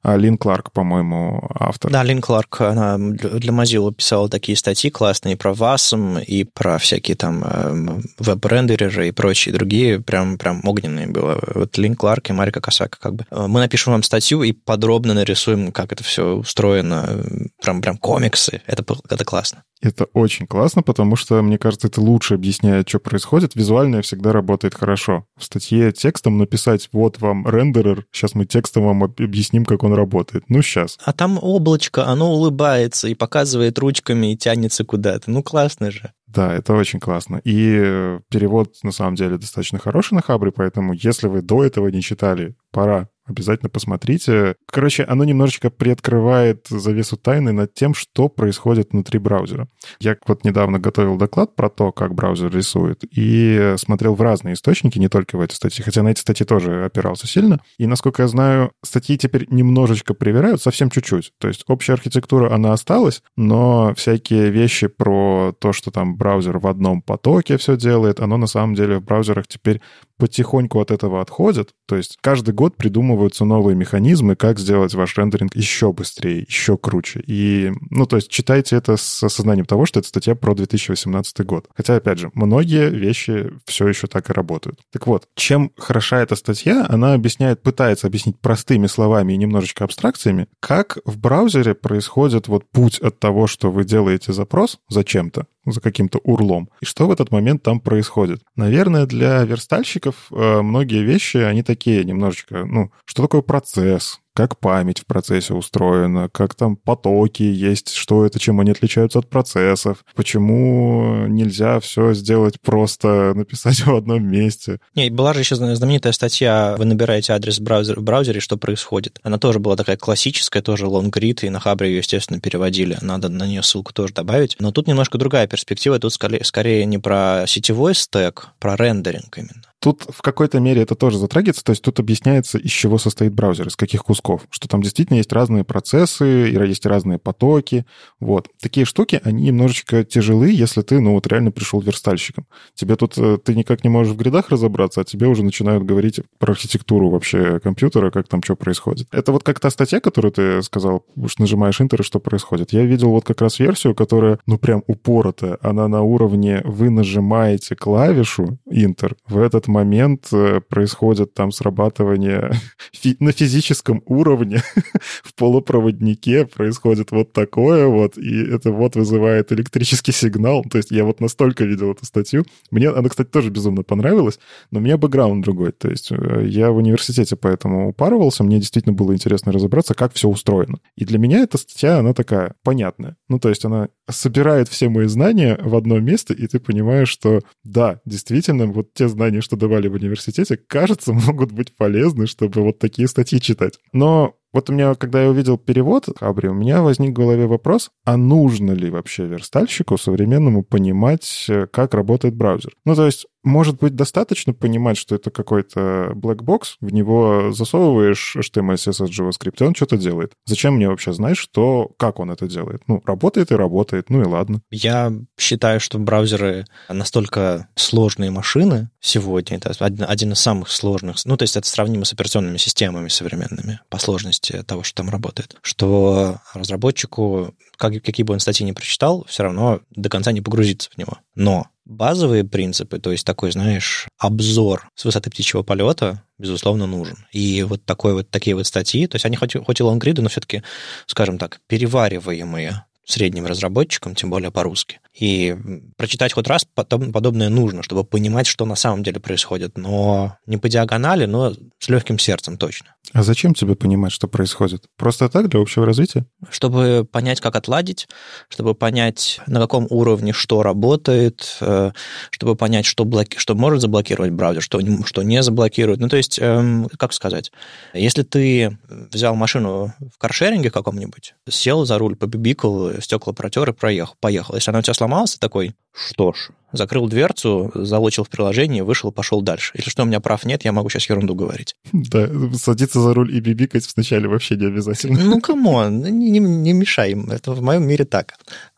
А Лин Кларк, по-моему, автор. Да, Лин Кларк. Она для Mozilla писала такие статьи классные про VASM, и про всякие там э, веб-рендереры и прочие другие идея прям, прям огненная было. Вот Лин Кларк и Марика Косака как бы. Э, мы напишем вам статью и подробно нарисуем, как это все устроено. Прям, прям комиксы. Это, это классно. Это очень классно, потому что, мне кажется, это лучше объясняет, что происходит. Визуальное всегда работает хорошо. В статье текстом написать «Вот вам рендерер, сейчас мы текстом вам объясним, как он работает». Ну, сейчас. А там облачко, оно улыбается и показывает ручками и тянется куда-то. Ну, классно же. Да, это очень классно. И э, перевод, на самом деле, достаточно хороший на Хабре, поэтому если вы до этого не читали, пора Обязательно посмотрите. Короче, оно немножечко приоткрывает завесу тайны над тем, что происходит внутри браузера. Я вот недавно готовил доклад про то, как браузер рисует, и смотрел в разные источники, не только в эти статьи, хотя на эти статьи тоже опирался сильно. И, насколько я знаю, статьи теперь немножечко привирают, совсем чуть-чуть. То есть общая архитектура, она осталась, но всякие вещи про то, что там браузер в одном потоке все делает, оно на самом деле в браузерах теперь потихоньку от этого отходит. То есть каждый год придумывают придумываются новые механизмы, как сделать ваш рендеринг еще быстрее, еще круче. И, ну, то есть читайте это с осознанием того, что это статья про 2018 год. Хотя, опять же, многие вещи все еще так и работают. Так вот, чем хороша эта статья? Она объясняет, пытается объяснить простыми словами и немножечко абстракциями, как в браузере происходит вот путь от того, что вы делаете запрос зачем-то, за каким-то урлом. И что в этот момент там происходит? Наверное, для верстальщиков э, многие вещи, они такие немножечко, ну, что такое процесс, как память в процессе устроена, как там потоки есть, что это, чем они отличаются от процессов, почему нельзя все сделать просто, (laughs) написать в одном месте. Не, была же еще знаменитая статья «Вы набираете адрес браузер, в браузере, что происходит». Она тоже была такая классическая, тоже лонгрид, и на Хабре ее, естественно, переводили. Надо на нее ссылку тоже добавить. Но тут немножко другая перспектива. Тут скорее, скорее не про сетевой стек, про рендеринг именно. Тут в какой-то мере это тоже затрагивается, то есть тут объясняется, из чего состоит браузер, из каких кусков, что там действительно есть разные процессы, есть разные потоки, вот. Такие штуки, они немножечко тяжелы, если ты, ну, вот реально пришел верстальщиком. Тебе тут, э, ты никак не можешь в грядах разобраться, а тебе уже начинают говорить про архитектуру вообще компьютера, как там что происходит. Это вот как та статья, которую ты сказал, уж нажимаешь Enter, и что происходит. Я видел вот как раз версию, которая, ну, прям упоротая, она на уровне вы нажимаете клавишу Enter, в этот момент э, происходит там срабатывание (laughs) фи- на физическом уровне (laughs) в полупроводнике, происходит вот такое вот, и это вот вызывает электрический сигнал. То есть я вот настолько видел эту статью. Мне она, кстати, тоже безумно понравилась, но у меня бэкграунд другой. То есть э, я в университете поэтому упарывался, мне действительно было интересно разобраться, как все устроено. И для меня эта статья, она такая понятная. Ну, то есть она собирает все мои знания в одно место, и ты понимаешь, что да, действительно, вот те знания, что давали в университете, кажется, (laughs) могут быть полезны, чтобы вот такие статьи читать. Но вот у меня, когда я увидел перевод Хабри, у меня возник в голове вопрос, а нужно ли вообще верстальщику современному понимать, э, как работает браузер? Ну, то есть может быть, достаточно понимать, что это какой-то black box, в него засовываешь HTML, CSS, JavaScript, и он что-то делает. Зачем мне вообще знать, что, как он это делает? Ну, работает и работает, ну и ладно. Я считаю, что браузеры настолько сложные машины сегодня, это один, один из самых сложных, ну, то есть это сравнимо с операционными системами современными по сложности того, что там работает, что разработчику, как, какие бы он статьи не прочитал, все равно до конца не погрузиться в него. Но базовые принципы, то есть такой, знаешь, обзор с высоты птичьего полета, безусловно, нужен. И вот, такой вот такие вот статьи, то есть они хоть, хоть и лонгриды, но все-таки, скажем так, перевариваемые средним разработчиком, тем более по-русски. И прочитать хоть раз потом подобное нужно, чтобы понимать, что на самом деле происходит. Но не по диагонали, но с легким сердцем точно. А зачем тебе понимать, что происходит? Просто так, для общего развития? Чтобы понять, как отладить, чтобы понять, на каком уровне что работает, э, чтобы понять, что, блоки... что может заблокировать браузер, что что не заблокирует. Ну, то есть, эм, как сказать, если ты взял машину в каршеринге каком-нибудь, сел за руль, побибикал, стекла протер и проехал, поехал. Если она у тебя сломалась, такой, что ж, закрыл дверцу, залочил в приложении, вышел, пошел дальше. Если что, у меня прав нет, я могу сейчас ерунду говорить. Да, садиться за руль и бибикать вначале вообще не обязательно. Ну, камон, ну, не, не мешай им, это в моем мире так.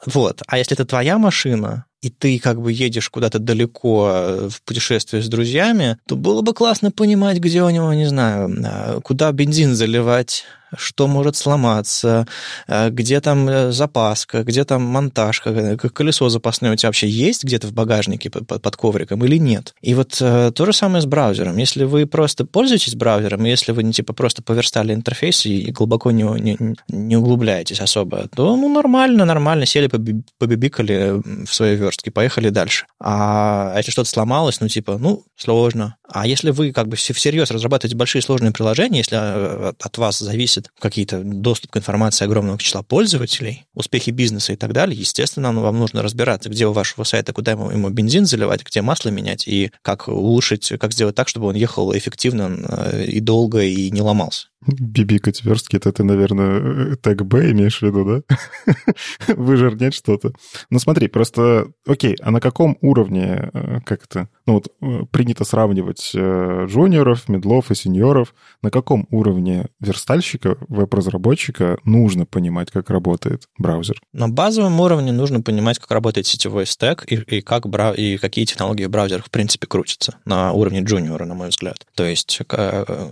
Вот, а если это твоя машина, и ты как бы едешь куда-то далеко э, в путешествие с друзьями, то было бы классно понимать, где у него, не знаю, э, куда бензин заливать, что может сломаться, э, где там э, запаска, где там монтаж, э, колесо запасное у тебя вообще есть где-то в багажнике под ковриком или нет. И вот то же самое с браузером. Если вы просто пользуетесь браузером, если вы не ну, типа просто поверстали интерфейс и глубоко не, не, не углубляетесь особо, то ну нормально, нормально, сели, побибикали в своей верстке, поехали дальше. А если что-то сломалось, ну типа, ну, сложно. А если вы как бы всерьез разрабатываете большие сложные приложения, если от вас зависит приносит какие-то доступ к информации огромного числа пользователей, успехи бизнеса и так далее, естественно, вам нужно разбираться, где у вашего сайта, куда ему, ему бензин заливать, где масло менять и как улучшить, как сделать так, чтобы он ехал эффективно э, и долго и не ломался. Бибикать верстки, это ты, наверное, тег Б имеешь в виду, да? (laughs) Выжирнять что-то. Ну смотри, просто, окей, а на каком уровне, э, как это, ну вот э, принято сравнивать э, джуниоров, медлов и сеньоров, на каком уровне верстальщика, веб-разработчика нужно понимать, как работает браузер? На базовом уровне нужно понимать, как работает сетевой стек и, и, как, бра... и какие технологии в браузерах в принципе крутятся на уровне джуниора, на мой взгляд. То есть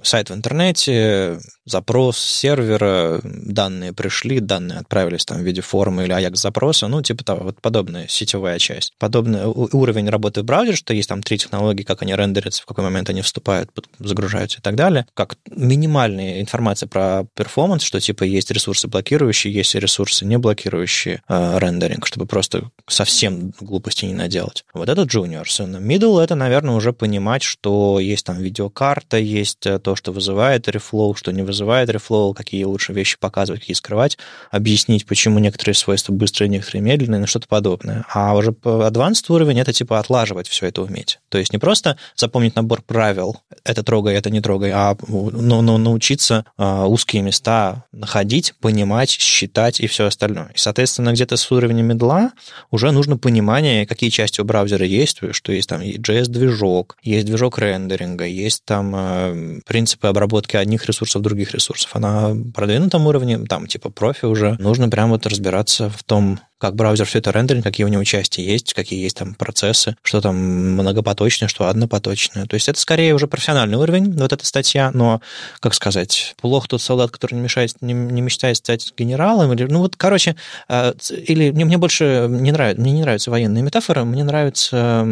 сайт в интернете, soon. запрос сервера, данные пришли, данные отправились там в виде формы или AJAX-запроса, ну, типа того, вот подобная сетевая часть. Подобный уровень работы в браузере, что есть там три технологии, как они рендерятся, в какой момент они вступают, загружаются и так далее, как минимальная информация про перформанс, что типа есть ресурсы блокирующие, есть ресурсы не блокирующие э, рендеринг, чтобы просто совсем глупости не наделать. Вот это juniors. Middle — это, наверное, уже понимать, что есть там видеокарта, есть э, то, что вызывает рефлоу, что не вызывает вызывает рефлоу, какие лучше вещи показывать, какие скрывать, объяснить, почему некоторые свойства быстрые, некоторые медленные, ну что-то подобное. А уже по advanced уровень — это типа отлаживать все это уметь. То есть не просто запомнить набор правил, это трогай, это не трогай, а ну, ну, научиться э, узкие места находить, понимать, считать и все остальное. И, соответственно, где-то с уровня медла уже нужно понимание, какие части у браузера есть, что есть там JS-движок, есть движок рендеринга, есть там э, принципы обработки одних ресурсов других других ресурсов. Она продвинутом уровне, там типа профи уже, нужно прямо вот разбираться в том, как браузер все это рендерит, какие у него части есть, какие есть там процессы, что там многопоточное, что однопоточное. То есть это скорее уже профессиональный уровень, вот эта статья, но, как сказать, плохо тот солдат, который не, мешает, не, не мечтает стать генералом, или, ну вот, короче, э, или мне, мне больше не нравится, мне не нравятся военные метафоры, мне нравится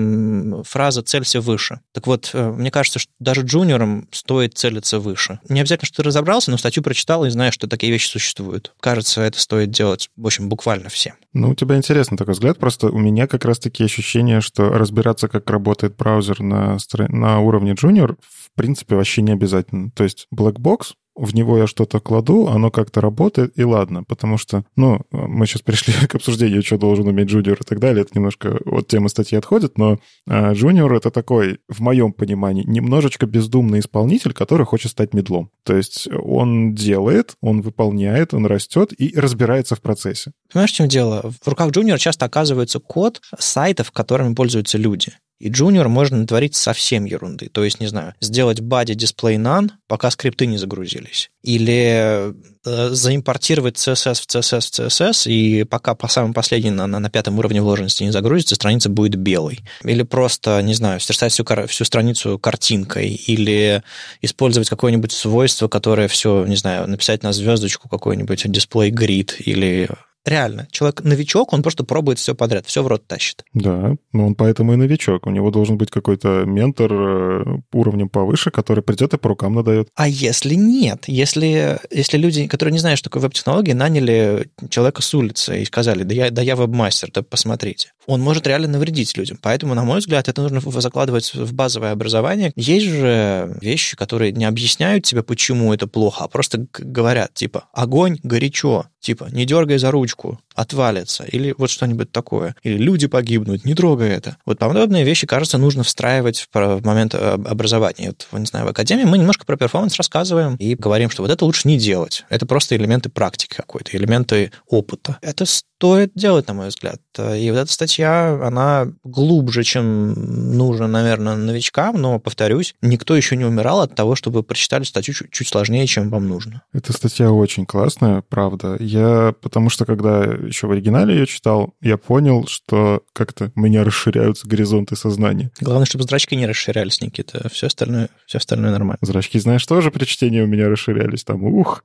фраза «целься выше». Так вот, э, мне кажется, что даже джуниорам стоит целиться выше. Не обязательно, что ты разобрался, но статью прочитал и знаешь, что такие вещи существуют. Кажется, это стоит делать, в общем, буквально всем. Ну, у тебя интересный такой взгляд. Просто у меня как раз-таки ощущение, что разбираться, как работает браузер на, на уровне Junior, в принципе, вообще не обязательно. То есть Blackbox в него я что-то кладу, оно как-то работает, и ладно, потому что, ну, мы сейчас пришли (laughs) к обсуждению, что должен уметь джуниор и так далее, это немножко от темы статьи отходит, но э, джуниор — это такой, в моем понимании, немножечко бездумный исполнитель, который хочет стать медлом. То есть он делает, он выполняет, он растет и разбирается в процессе. Понимаешь, в чем дело? В руках джуниора часто оказывается код сайтов, которыми пользуются люди. И джуниор можно натворить совсем ерунды. То есть, не знаю, сделать бади дисплей none, пока скрипты не загрузились. Или э, заимпортировать CSS в CSS в CSS, и пока по самому последней на, на, пятом уровне вложенности не загрузится, страница будет белой. Или просто, не знаю, сверстать всю, всю страницу картинкой. Или использовать какое-нибудь свойство, которое все, не знаю, написать на звездочку какой-нибудь дисплей грид или Реально, человек новичок, он просто пробует все подряд, все в рот тащит. Да, но он поэтому и новичок. У него должен быть какой-то ментор э, уровнем повыше, который придет и по рукам надает. А если нет? Если, если люди, которые не знают, что такое веб-технологии, наняли человека с улицы и сказали, да я, да я веб-мастер, да посмотрите он может реально навредить людям. Поэтому, на мой взгляд, это нужно закладывать в базовое образование. Есть же вещи, которые не объясняют тебе, почему это плохо, а просто говорят, типа, огонь горячо, типа, не дергай за ручку, отвалится, или вот что-нибудь такое, или люди погибнут, не трогай это. Вот подобные вещи, кажется, нужно встраивать в момент э, образования. Вот, не знаю, в академии мы немножко про перформанс рассказываем и говорим, что вот это лучше не делать. Это просто элементы практики какой-то, элементы опыта. Это стоит делать, на мой взгляд. Э, и вот эта статья, она глубже, чем нужно, наверное, новичкам, но, повторюсь, никто еще не умирал от того, чтобы прочитали статью чуть, чуть сложнее, чем вам нужно. Эта статья очень классная, правда. Я, потому что, когда еще в оригинале ее читал, я понял, что как-то у меня расширяются горизонты сознания. Главное, чтобы зрачки не расширялись, Никита. А все остальное, все остальное нормально. Зрачки, знаешь, тоже при чтении у меня расширялись. Там, ух.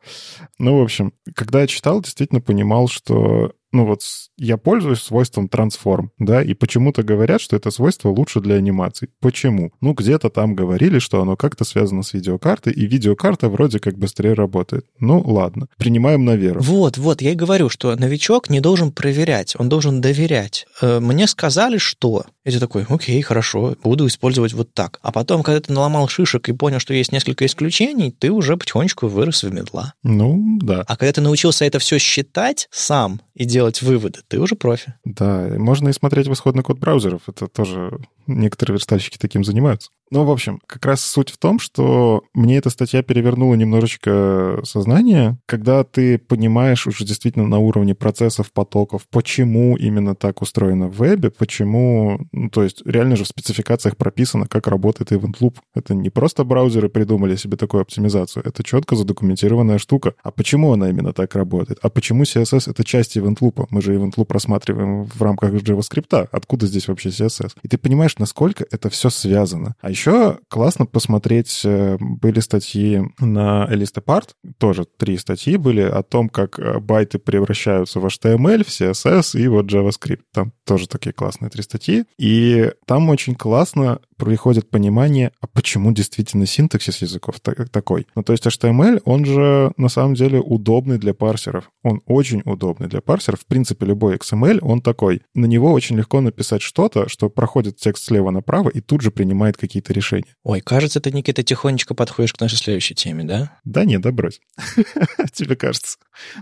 Ну, в общем, когда я читал, действительно понимал, что ну вот я пользуюсь свойством трансформ, да, и почему-то говорят, что это свойство лучше для анимаций. Почему? Ну, где-то там говорили, что оно как-то связано с видеокартой, и видеокарта вроде как быстрее работает. Ну, ладно, принимаем на веру. Вот, вот, я и говорю, что новичок не должен проверять, он должен доверять. Э, мне сказали, что... Я такой, окей, хорошо, буду использовать вот так. А потом, когда ты наломал шишек и понял, что есть несколько исключений, ты уже потихонечку вырос в медла. Ну, да. А когда ты научился это все считать сам и делать делать выводы, ты уже профи. Да, можно и смотреть в исходный код браузеров. Это тоже некоторые верстальщики таким занимаются. Ну, в общем, как раз суть в том, что мне эта статья перевернула немножечко сознание, когда ты понимаешь уже действительно на уровне процессов, потоков, почему именно так устроено в вебе, почему, ну, то есть реально же в спецификациях прописано, как работает Event Loop. Это не просто браузеры придумали себе такую оптимизацию, это четко задокументированная штука. А почему она именно так работает? А почему CSS — это часть Event Loop? Мы же Event Loop рассматриваем в рамках JavaScript. Откуда здесь вообще CSS? И ты понимаешь, насколько это все связано. А еще еще классно посмотреть, э, были статьи на Элистепарт, тоже три статьи были о том, как э, байты превращаются в HTML, в CSS и вот JavaScript. Там тоже такие классные три статьи. И там очень классно приходит понимание, а почему действительно синтаксис языков такой. Ну, то есть HTML, он же на самом деле удобный для парсеров. Он очень удобный для парсеров. В принципе, любой XML, он такой. На него очень легко написать что-то, что проходит текст слева направо и тут же принимает какие-то это решение. Ой, кажется, ты, Никита, тихонечко подходишь к нашей следующей теме, да? Да нет, да брось. (laughs) Тебе кажется.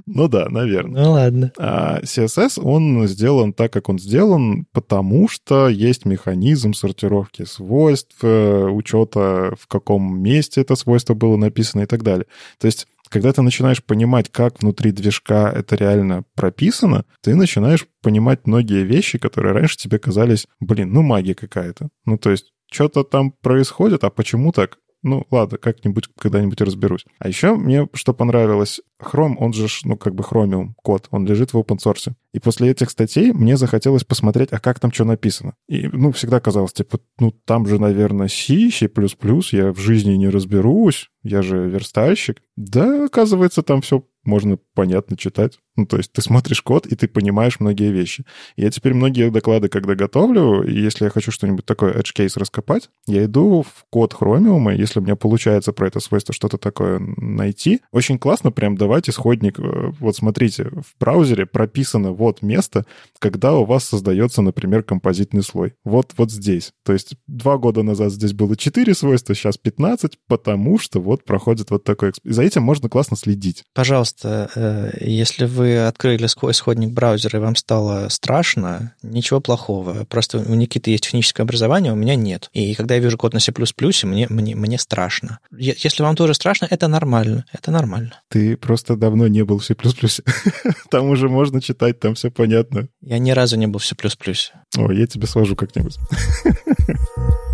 Ну да, наверное. Ну ладно. А CSS, он сделан так, как он сделан, потому что есть механизм сортировки свойств, э, учета, в каком месте это свойство было написано и так далее. То есть когда ты начинаешь понимать, как внутри движка это реально прописано, ты начинаешь понимать многие вещи, которые раньше тебе казались, блин, ну магия какая-то. Ну, то есть что-то там происходит, а почему так? Ну, ладно, как-нибудь когда-нибудь разберусь. А еще мне что понравилось, Chrome, он же, ну, как бы Chromium код, он лежит в open source. И после этих статей мне захотелось посмотреть, а как там что написано. И, ну, всегда казалось, типа, ну, там же, наверное, C, C++, я в жизни не разберусь, я же верстальщик. Да, оказывается, там все можно понятно читать. Ну, то есть ты смотришь код, и ты понимаешь многие вещи. Я теперь многие доклады, когда готовлю, если я хочу что-нибудь такое edge case раскопать, я иду в код Chromium, и если у меня получается про это свойство что-то такое найти, очень классно прям давать исходник. Э, вот смотрите, в браузере прописано вот место, когда у вас создается, например, композитный слой. Вот, вот здесь. То есть два года назад здесь было четыре свойства, сейчас 15, потому что вот проходит вот такой... И за этим можно классно следить. Пожалуйста, пожалуйста, э, если вы открыли исходник браузера и вам стало страшно, ничего плохого. Просто у Никиты есть техническое образование, у меня нет. И когда я вижу код на C++, мне, мне, мне страшно. Если вам тоже страшно, это нормально. Это нормально. Ты просто давно не был в C++. (laughs) Там уже можно читать, там все понятно. Я ни разу не был в C++. О, я тебя сложу как-нибудь. (laughs)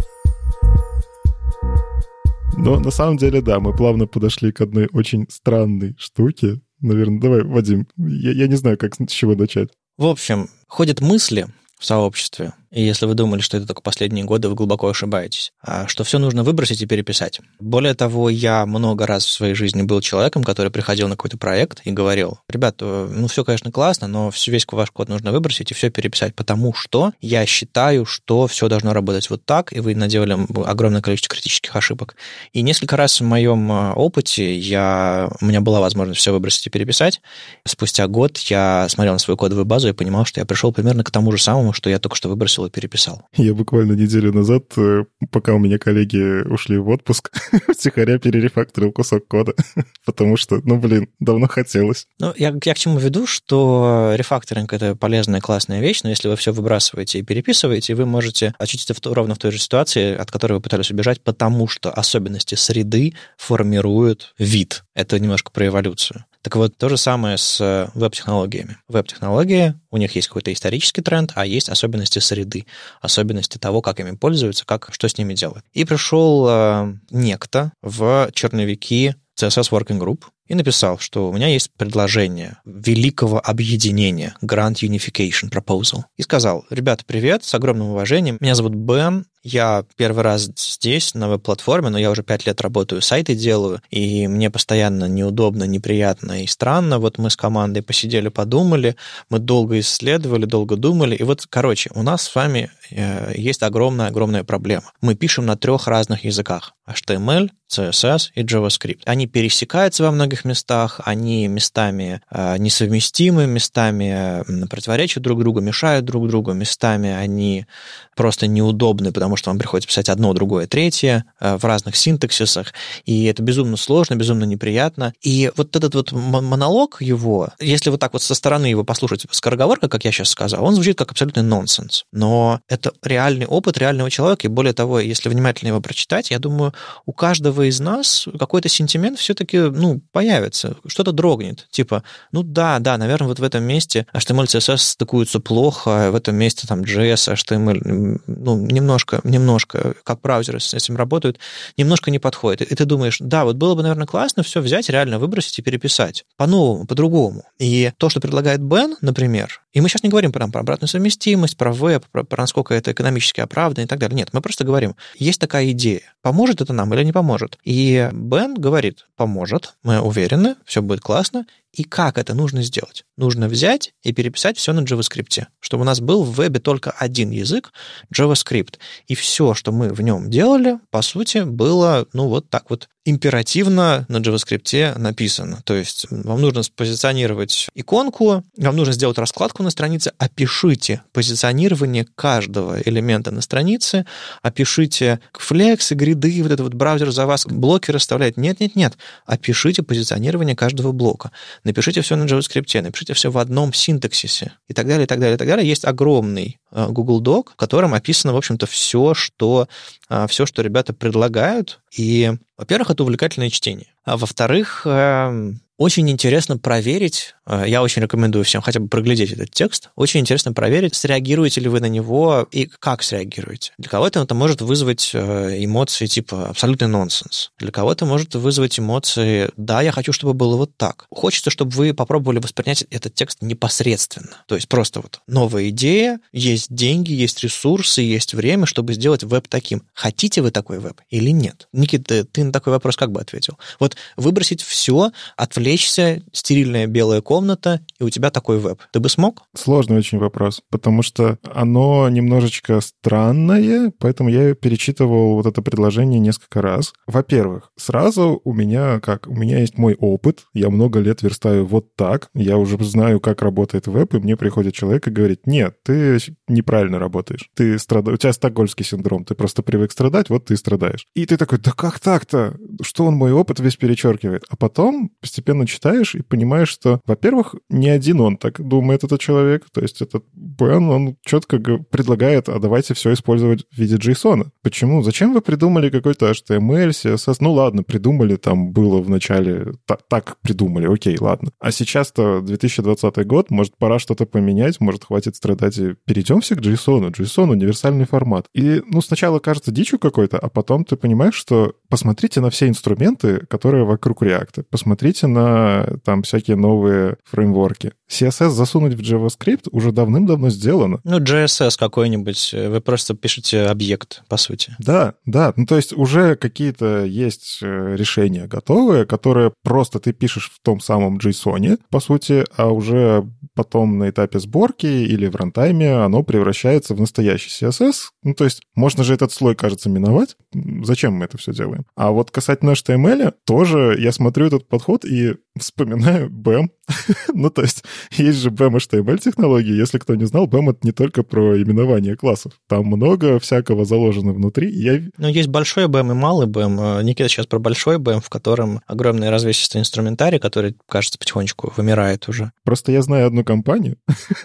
Но на самом деле, да, мы плавно подошли к одной очень странной штуке. Наверное, давай, Вадим, я, я не знаю, как с чего начать. В общем, ходят мысли в сообществе, и если вы думали, что это только последние годы, вы глубоко ошибаетесь. А что все нужно выбросить и переписать. Более того, я много раз в своей жизни был человеком, который приходил на какой-то проект и говорил, ребят, ну все, конечно, классно, но весь ваш код нужно выбросить и все переписать, потому что я считаю, что все должно работать вот так, и вы наделали огромное количество критических ошибок. И несколько раз в моем а, опыте я, у меня была возможность все выбросить и переписать. Спустя год я смотрел на свою кодовую базу и понимал, что я пришел примерно к тому же самому, что я только что выбросил и переписал. Я буквально неделю назад, э, пока у меня коллеги ушли в отпуск, (laughs) втихаря перерефакторил кусок кода, (laughs) потому что, ну, блин, давно хотелось. Ну, я, я к чему веду, что рефакторинг — это полезная, классная вещь, но если вы все выбрасываете и переписываете, вы можете очутиться в, ровно в той же ситуации, от которой вы пытались убежать, потому что особенности среды формируют вид. Это немножко про эволюцию. Так вот, то же самое с э, веб-технологиями. Веб-технологии, у них есть какой-то исторический тренд, а есть особенности среды, особенности того, как ими пользуются, как, что с ними делают. И пришел э, некто в черновики CSS Working Group, и написал, что у меня есть предложение великого объединения, Grand Unification Proposal. И сказал, ребята, привет, с огромным уважением, меня зовут Бен. я первый раз здесь, на веб-платформе, но я уже пять лет работаю, сайты делаю, и мне постоянно неудобно, неприятно и странно. Вот мы с командой посидели, подумали, мы долго исследовали, долго думали, и вот, короче, у нас с вами э, есть огромная-огромная проблема. Мы пишем на трех разных языках — HTML, CSS и JavaScript. Они пересекаются во многих многих местах, они местами э, несовместимы, местами противоречат друг другу, мешают друг другу, местами они просто неудобны, потому что вам приходится писать одно, другое, третье э, в разных синтаксисах, и это безумно сложно, безумно неприятно. И вот этот вот монолог его, если вот так вот со стороны его послушать, скороговорка, как я сейчас сказал, он звучит как абсолютный нонсенс. Но это реальный опыт реального человека, и более того, если внимательно его прочитать, я думаю, у каждого из нас какой-то сентимент все-таки, ну, появится появится, что-то дрогнет. Типа, ну да, да, наверное, вот в этом месте HTML, CSS стыкуются плохо, в этом месте там JS, HTML, ну, немножко, немножко, как браузеры с этим работают, немножко не подходит. И ты думаешь, да, вот было бы, наверное, классно все взять, реально выбросить и переписать. По-новому, по-другому. И то, что предлагает Бен, например, и мы сейчас не говорим про, про обратную совместимость, про веб, про, про насколько это экономически оправдано и так далее. Нет, мы просто говорим, есть такая идея. Поможет это нам или не поможет? И Бен говорит, поможет, мы уверены, все будет классно. И как это нужно сделать? Нужно взять и переписать все на JavaScript, чтобы у нас был в вебе только один язык — JavaScript. И все, что мы в нем делали, по сути, было, ну, вот так вот императивно на JavaScript написано. То есть вам нужно спозиционировать иконку, вам нужно сделать раскладку на странице, опишите позиционирование каждого элемента на странице, опишите флекс и гриды, вот этот вот браузер за вас блоки расставляет. Нет-нет-нет, опишите позиционирование каждого блока напишите все на JavaScript, напишите все в одном синтаксисе и так далее, и так далее, и так далее. Есть огромный э, Google Doc, в котором описано, в общем-то, все, что, э, все, что ребята предлагают. И, во-первых, это увлекательное чтение. А во-вторых, эм, очень интересно проверить, э, я очень рекомендую всем хотя бы проглядеть этот текст, очень интересно проверить, среагируете ли вы на него и как среагируете. Для кого-то это может вызвать э, эмоции типа абсолютный нонсенс. Для кого-то может вызвать эмоции «да, я хочу, чтобы было вот так». Хочется, чтобы вы попробовали воспринять этот текст непосредственно. То есть просто вот новая идея, есть деньги, есть ресурсы, есть время, чтобы сделать веб таким. Хотите вы такой веб или нет? Никита, ты на такой вопрос как бы ответил? Вот выбросить все, отвлечь отвлечься, стерильная белая комната, и у тебя такой веб. Ты бы смог? Сложный очень вопрос, потому что оно немножечко странное, поэтому я перечитывал вот это предложение несколько раз. Во-первых, сразу у меня как? У меня есть мой опыт, я много лет верстаю вот так, я уже знаю, как работает веб, и мне приходит человек и говорит, нет, ты неправильно работаешь, ты страда... у тебя стокгольмский синдром, ты просто привык страдать, вот ты и страдаешь. И ты такой, да как так-то? Что он мой опыт весь перечеркивает? А потом постепенно постепенно читаешь и понимаешь, что, во-первых, не один он так думает, этот человек. То есть этот Бен, он четко предлагает, а давайте все использовать в виде JSON. Почему? Зачем вы придумали какой-то HTML, CSS? Ну ладно, придумали, там было в начале, та- так придумали, окей, ладно. А сейчас-то 2020 год, может, пора что-то поменять, может, хватит страдать и перейдем все к JSON. JSON — универсальный формат. И, ну, сначала кажется дичью какой-то, а потом ты понимаешь, что посмотрите на все инструменты, которые вокруг React. Посмотрите на там всякие новые фреймворки. CSS засунуть в JavaScript уже давным-давно сделано. Ну, JSS какой-нибудь. Э, вы просто пишете объект, по сути. Да, да. Ну, то есть уже какие-то есть э, решения готовые, которые просто ты пишешь в том самом JSON, по сути, а уже потом на этапе сборки или в рантайме оно превращается в настоящий CSS. Ну, то есть можно же этот слой, кажется, миновать. Зачем мы это все делаем? рассматриваем. А вот касательно HTML тоже я смотрю этот подход и вспоминаю BEM, (laughs) ну, то есть, есть же BEM и HTML-технологии. Если кто не знал, BEM — это не только про именование классов. Там много всякого заложено внутри. Я... Ну, есть большой BEM и малый BEM. Э, Никита сейчас про большой BEM, в котором огромное развесистый инструментарий, который, кажется, потихонечку вымирает уже. Просто я знаю одну компанию.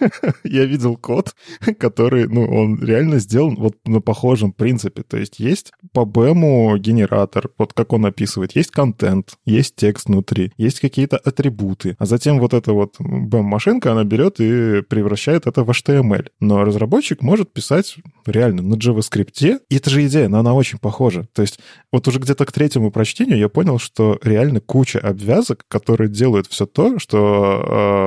(laughs) я видел код, который, ну, он реально сделан вот на похожем принципе. То есть есть по BEM генератор, вот как он описывает. Есть контент, есть текст внутри, есть какие-то атрибуты. А затем затем вот эта вот BEM-машинка, она берет и превращает это в HTML. Но разработчик может писать реально на JavaScript. И это же идея, но она очень похожа. То есть вот уже где-то к третьему прочтению я понял, что реально куча обвязок, которые делают все то, что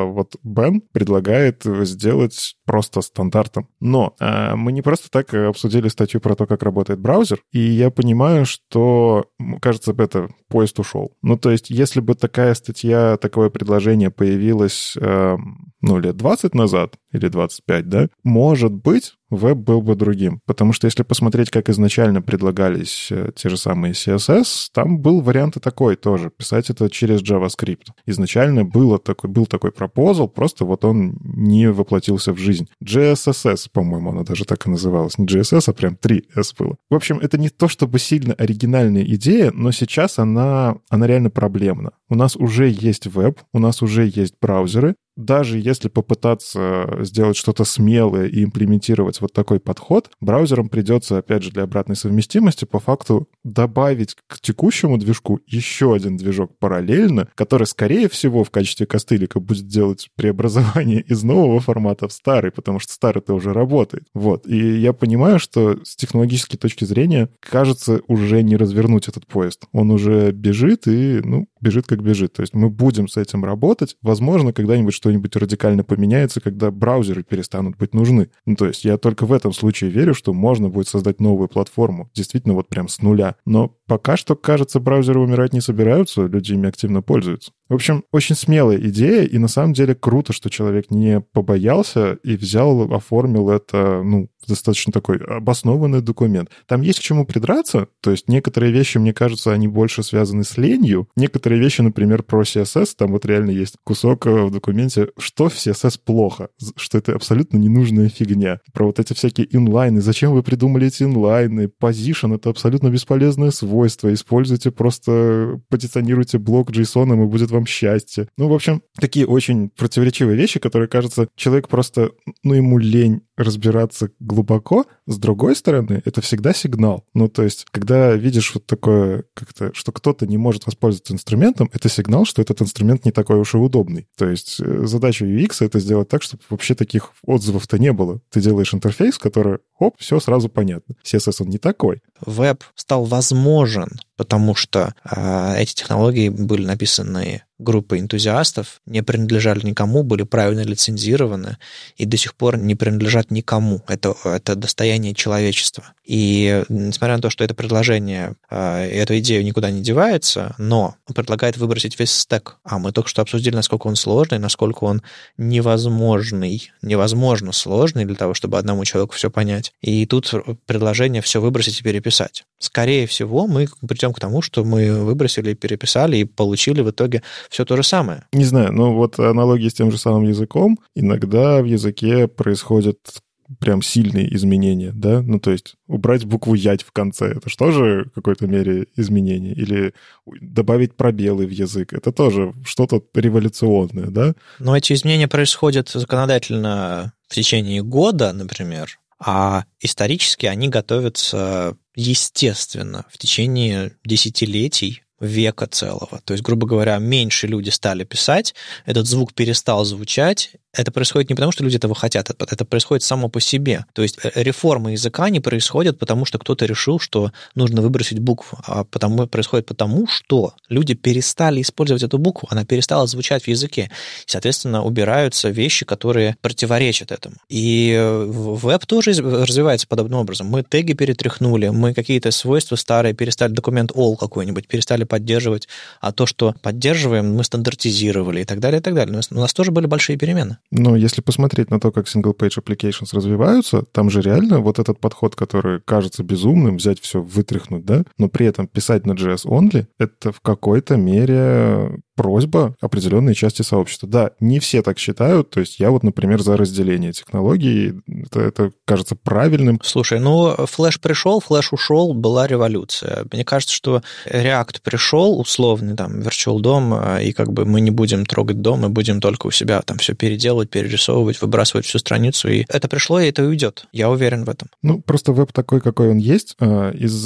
э, вот BEM предлагает сделать просто стандартом. Но э, мы не просто так э, обсудили статью про то, как работает браузер, и я понимаю, что, кажется, это поезд ушел. Ну, то есть, если бы такая статья, такое предложение появилось, э, ну, лет 20 назад или 25, да, может быть, веб был бы другим. Потому что если посмотреть, как изначально предлагались э, те же самые CSS, там был вариант и такой тоже, писать это через JavaScript. Изначально было такой, был такой пропозал, просто вот он не воплотился в жизнь. JSSS, по-моему, она даже так и называлась. Не JSS, а прям 3S было. В общем, это не то чтобы сильно оригинальная идея, но сейчас она, она реально проблемна. У нас уже есть веб, у нас уже есть браузеры, даже если попытаться сделать что-то смелое и имплементировать вот такой подход, браузерам придется, опять же, для обратной совместимости по факту добавить к текущему движку еще один движок параллельно, который, скорее всего, в качестве костылика будет делать преобразование из нового формата в старый, потому что старый-то уже работает. Вот. И я понимаю, что с технологической точки зрения, кажется, уже не развернуть этот поезд. Он уже бежит, и, ну, бежит как бежит. То есть мы будем с этим работать. Возможно, когда-нибудь что-нибудь радикально поменяется, когда браузеры перестанут быть нужны. Ну, то есть я только в этом случае верю, что можно будет создать новую платформу. Действительно, вот прям с нуля. Но пока что, кажется, браузеры умирать не собираются, люди ими активно пользуются. В общем, очень смелая идея, и на самом деле круто, что человек не побоялся и взял, оформил это, ну, достаточно такой обоснованный документ. Там есть к чему придраться, то есть некоторые вещи, мне кажется, они больше связаны с ленью. Некоторые вещи, например, про CSS, там вот реально есть кусок э, в документе, что в CSS плохо, что это абсолютно ненужная фигня. Про вот эти всякие инлайны, зачем вы придумали эти инлайны, position — это абсолютно бесполезное свойство, используйте просто, позиционируйте блок JSON, и будет вам счастье. Ну, в общем, такие очень противоречивые вещи, которые, кажется, человек просто, ну, ему лень разбираться глубоко. С другой стороны, это всегда сигнал. Ну, то есть, когда видишь вот такое как-то, что кто-то не может воспользоваться инструментом, это сигнал, что этот инструмент не такой уж и удобный. То есть, э, задача UX — это сделать так, чтобы вообще таких отзывов-то не было. Ты делаешь интерфейс, который, оп, все сразу понятно. CSS он не такой. Веб стал возможен потому что э, эти технологии были написаны группой энтузиастов, не принадлежали никому, были правильно лицензированы и до сих пор не принадлежат никому. Это, это достояние человечества. И несмотря на то, что это предложение, э, а, эту идею никуда не девается, но предлагает выбросить весь стек. А мы только что обсудили, насколько он сложный, насколько он невозможный, невозможно сложный для того, чтобы одному человеку все понять. И тут предложение все выбросить и переписать скорее всего, мы придем к тому, что мы выбросили, переписали и получили в итоге все то же самое. Не знаю, но вот аналогии с тем же самым языком, иногда в языке происходят прям сильные изменения, да? Ну, то есть убрать букву «ять» в конце, это же тоже в какой-то мере изменение. Или добавить пробелы в язык, это тоже что-то революционное, да? Но эти изменения происходят законодательно в течение года, например, а исторически они готовятся естественно в течение десятилетий, века целого. То есть, грубо говоря, меньше люди стали писать, этот звук перестал звучать, это происходит не потому, что люди этого хотят, это происходит само по себе. То есть э, реформы языка не происходят, потому что кто-то решил, что нужно выбросить букву, а потому, происходит потому, что люди перестали использовать эту букву, она перестала звучать в языке. Соответственно, убираются вещи, которые противоречат этому. И э, веб тоже развивается подобным образом. Мы теги перетряхнули, мы какие-то свойства старые перестали, документ all какой-нибудь перестали поддерживать, а то, что поддерживаем, мы стандартизировали и так далее, и так далее. У нас тоже были большие перемены. Но если посмотреть на то, как single-page applications развиваются, там же реально вот этот подход, который кажется безумным, взять все, вытряхнуть, да, но при этом писать на JS only, это в какой-то мере просьба определенной части сообщества. Да, не все так считают. То есть я вот, например, за разделение технологий. Это, это кажется правильным. Слушай, ну, Flash пришел, Flash ушел, была революция. Мне кажется, что React пришел, условный там, Virtual дом, э, и как бы мы не будем трогать дом, мы будем только у себя там все переделать делать, перерисовывать, выбрасывать всю страницу. И это пришло, и это уйдет. Я уверен в этом. Ну, просто веб такой, какой он есть, э, из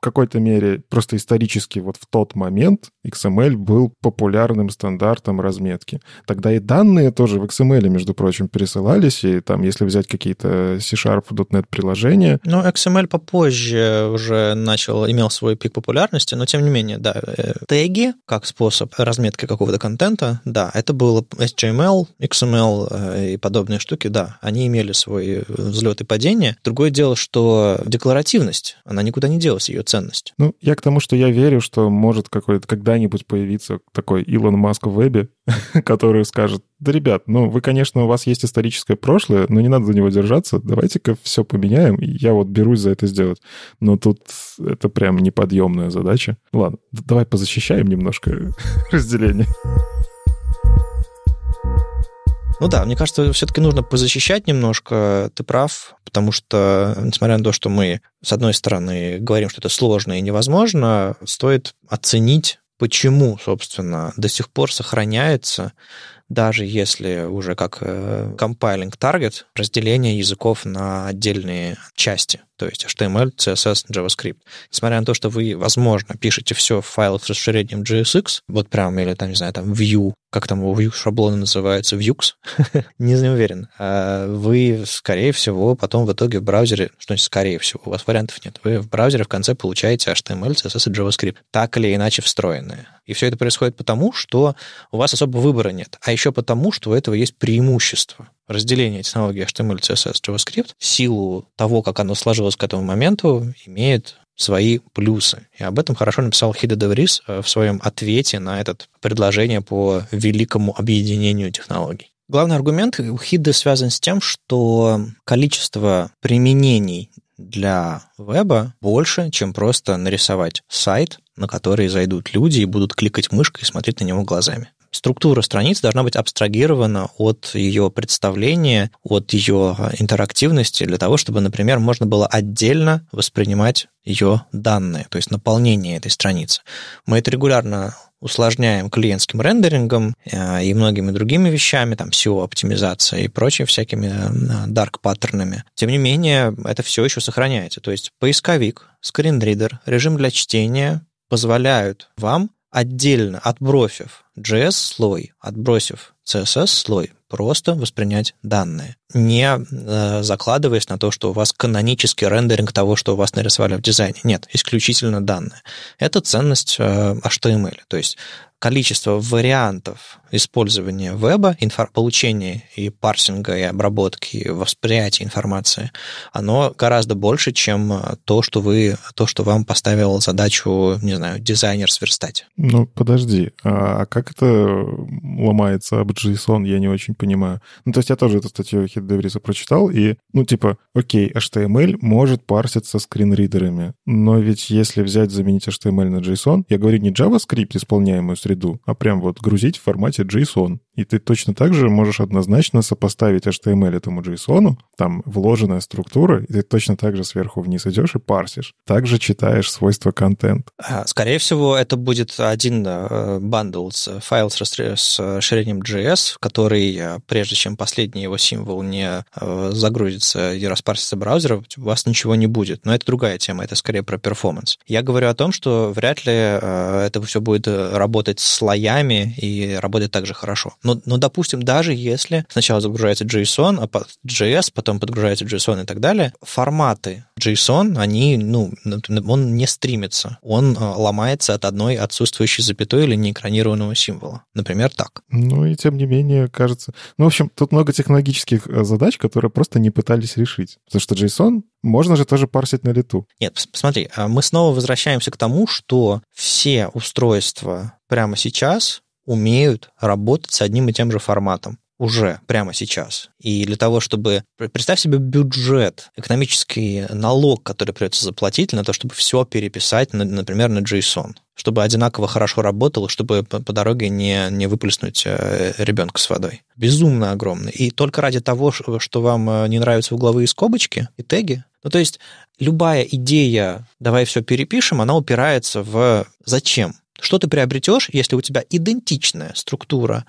какой-то мере просто исторически вот в тот момент XML эм был популярным стандартом разметки. Тогда и данные тоже в XML, эм между прочим, пересылались, и там, если взять какие-то C-Sharp, .NET приложения... Ну, XML эм попозже уже начал, имел свой пик популярности, но тем не менее, да, э, теги как способ разметки какого-то контента, да, это было HTML, XML, XML э, и подобные штуки, да, они имели свой э, взлет и падение. Другое дело, что декларативность, она никуда не делась, ее ценность. Ну, я к тому, что я верю, что может какой-то когда-нибудь появиться такой Илон Маск в вебе, (laughs) который скажет, да, ребят, ну, вы, конечно, у вас есть историческое прошлое, но не надо за него держаться, давайте-ка все поменяем, и я вот берусь за это сделать. Но тут это прям неподъемная задача. Ладно, давай позащищаем немножко (laughs) разделение. Ну да, мне кажется, все-таки нужно позащищать немножко, ты прав, потому что, несмотря на то, что мы, с одной стороны, говорим, что это сложно и невозможно, стоит оценить, почему, собственно, до сих пор сохраняется даже если уже как э, компайлинг таргет разделение языков на отдельные части то есть HTML, CSS, JavaScript. Несмотря на то, что вы, возможно, пишете все в файлах с расширением JSX, вот прям, или там, не знаю, там Vue, как там его View шаблоны называются, Vuex, (laughs) не знаю, уверен, а вы, скорее всего, потом в итоге в браузере, что значит скорее всего, у вас вариантов нет, вы в браузере в конце получаете HTML, CSS и JavaScript, так или иначе встроенные. И все это происходит потому, что у вас особо выбора нет, а еще потому, что у этого есть преимущество разделение технологии HTML, CSS, JavaScript в силу того, как оно сложилось к этому моменту, имеет свои плюсы. И об этом хорошо написал Хида Деврис э, в своем ответе на это предложение по великому объединению технологий. Главный аргумент у Хиды связан с тем, что количество применений для веба больше, чем просто нарисовать сайт, на который зайдут люди и будут кликать мышкой и смотреть на него глазами структура страниц должна быть абстрагирована от ее представления, от ее интерактивности, для того, чтобы, например, можно было отдельно воспринимать ее данные, то есть наполнение этой страницы. Мы это регулярно усложняем клиентским рендерингом э, и многими другими вещами, там SEO-оптимизация и прочими всякими dark э, паттернами Тем не менее, это все еще сохраняется. То есть поисковик, скринридер, режим для чтения позволяют вам отдельно от брофев JS-слой, отбросив CSS-слой, просто воспринять данные, не э, закладываясь на то, что у вас канонический рендеринг того, что у вас нарисовали в дизайне. Нет, исключительно данные. Это ценность э, HTML. То есть количество вариантов использования веба, инфор- получения и парсинга, и обработки, и восприятия информации, оно гораздо больше, чем э, то, что вы, то, что вам поставил задачу, не знаю, дизайнер сверстать. Ну, подожди, а как это ломается об JSON, я не очень понимаю. Ну, то есть я тоже эту статью Хиддевриса прочитал, и, ну, типа, окей, HTML эм может парситься скринридерами, но ведь если взять, заменить HTML эм на JSON, я говорю не JavaScript исполняемую среду, а прям вот грузить в формате JSON. И ты точно так же можешь однозначно сопоставить HTML этому JSON, там вложенная структура, и ты точно так же сверху вниз идешь и парсишь. Также читаешь свойства контент. А, скорее всего, это будет один бандл э, с файл с, расширением JS, который, э, прежде чем последний его символ не э, загрузится и распарсится браузера, у вас ничего не будет. Но это другая тема, это скорее про перформанс. Я говорю о том, что вряд ли это все будет работать слоями и работать так же хорошо. Но, но, допустим, даже если сначала загружается JSON, а по, JS, потом подгружается JSON и так далее, форматы JSON, они, ну, он не стримится. Он а, ломается от одной отсутствующей запятой или неэкранированного символа. Например, так. Ну и тем не менее, кажется... Ну, в общем, тут много технологических э, задач, которые просто не пытались решить. Потому что JSON можно же тоже парсить на лету. Нет, посмотри, а мы снова возвращаемся к тому, что все устройства прямо сейчас умеют работать с одним и тем же форматом уже прямо сейчас. И для того, чтобы... Представь себе бюджет, экономический налог, который придется заплатить на то, чтобы все переписать, например, на JSON. Чтобы одинаково хорошо работало, чтобы по дороге не, не выплеснуть э, ребенка с водой. Безумно огромный. И только ради того, что вам э, не нравятся угловые скобочки и теги, ну, то есть любая идея «давай все перепишем», она упирается в «зачем?». Что ты приобретешь, если у тебя идентичная структура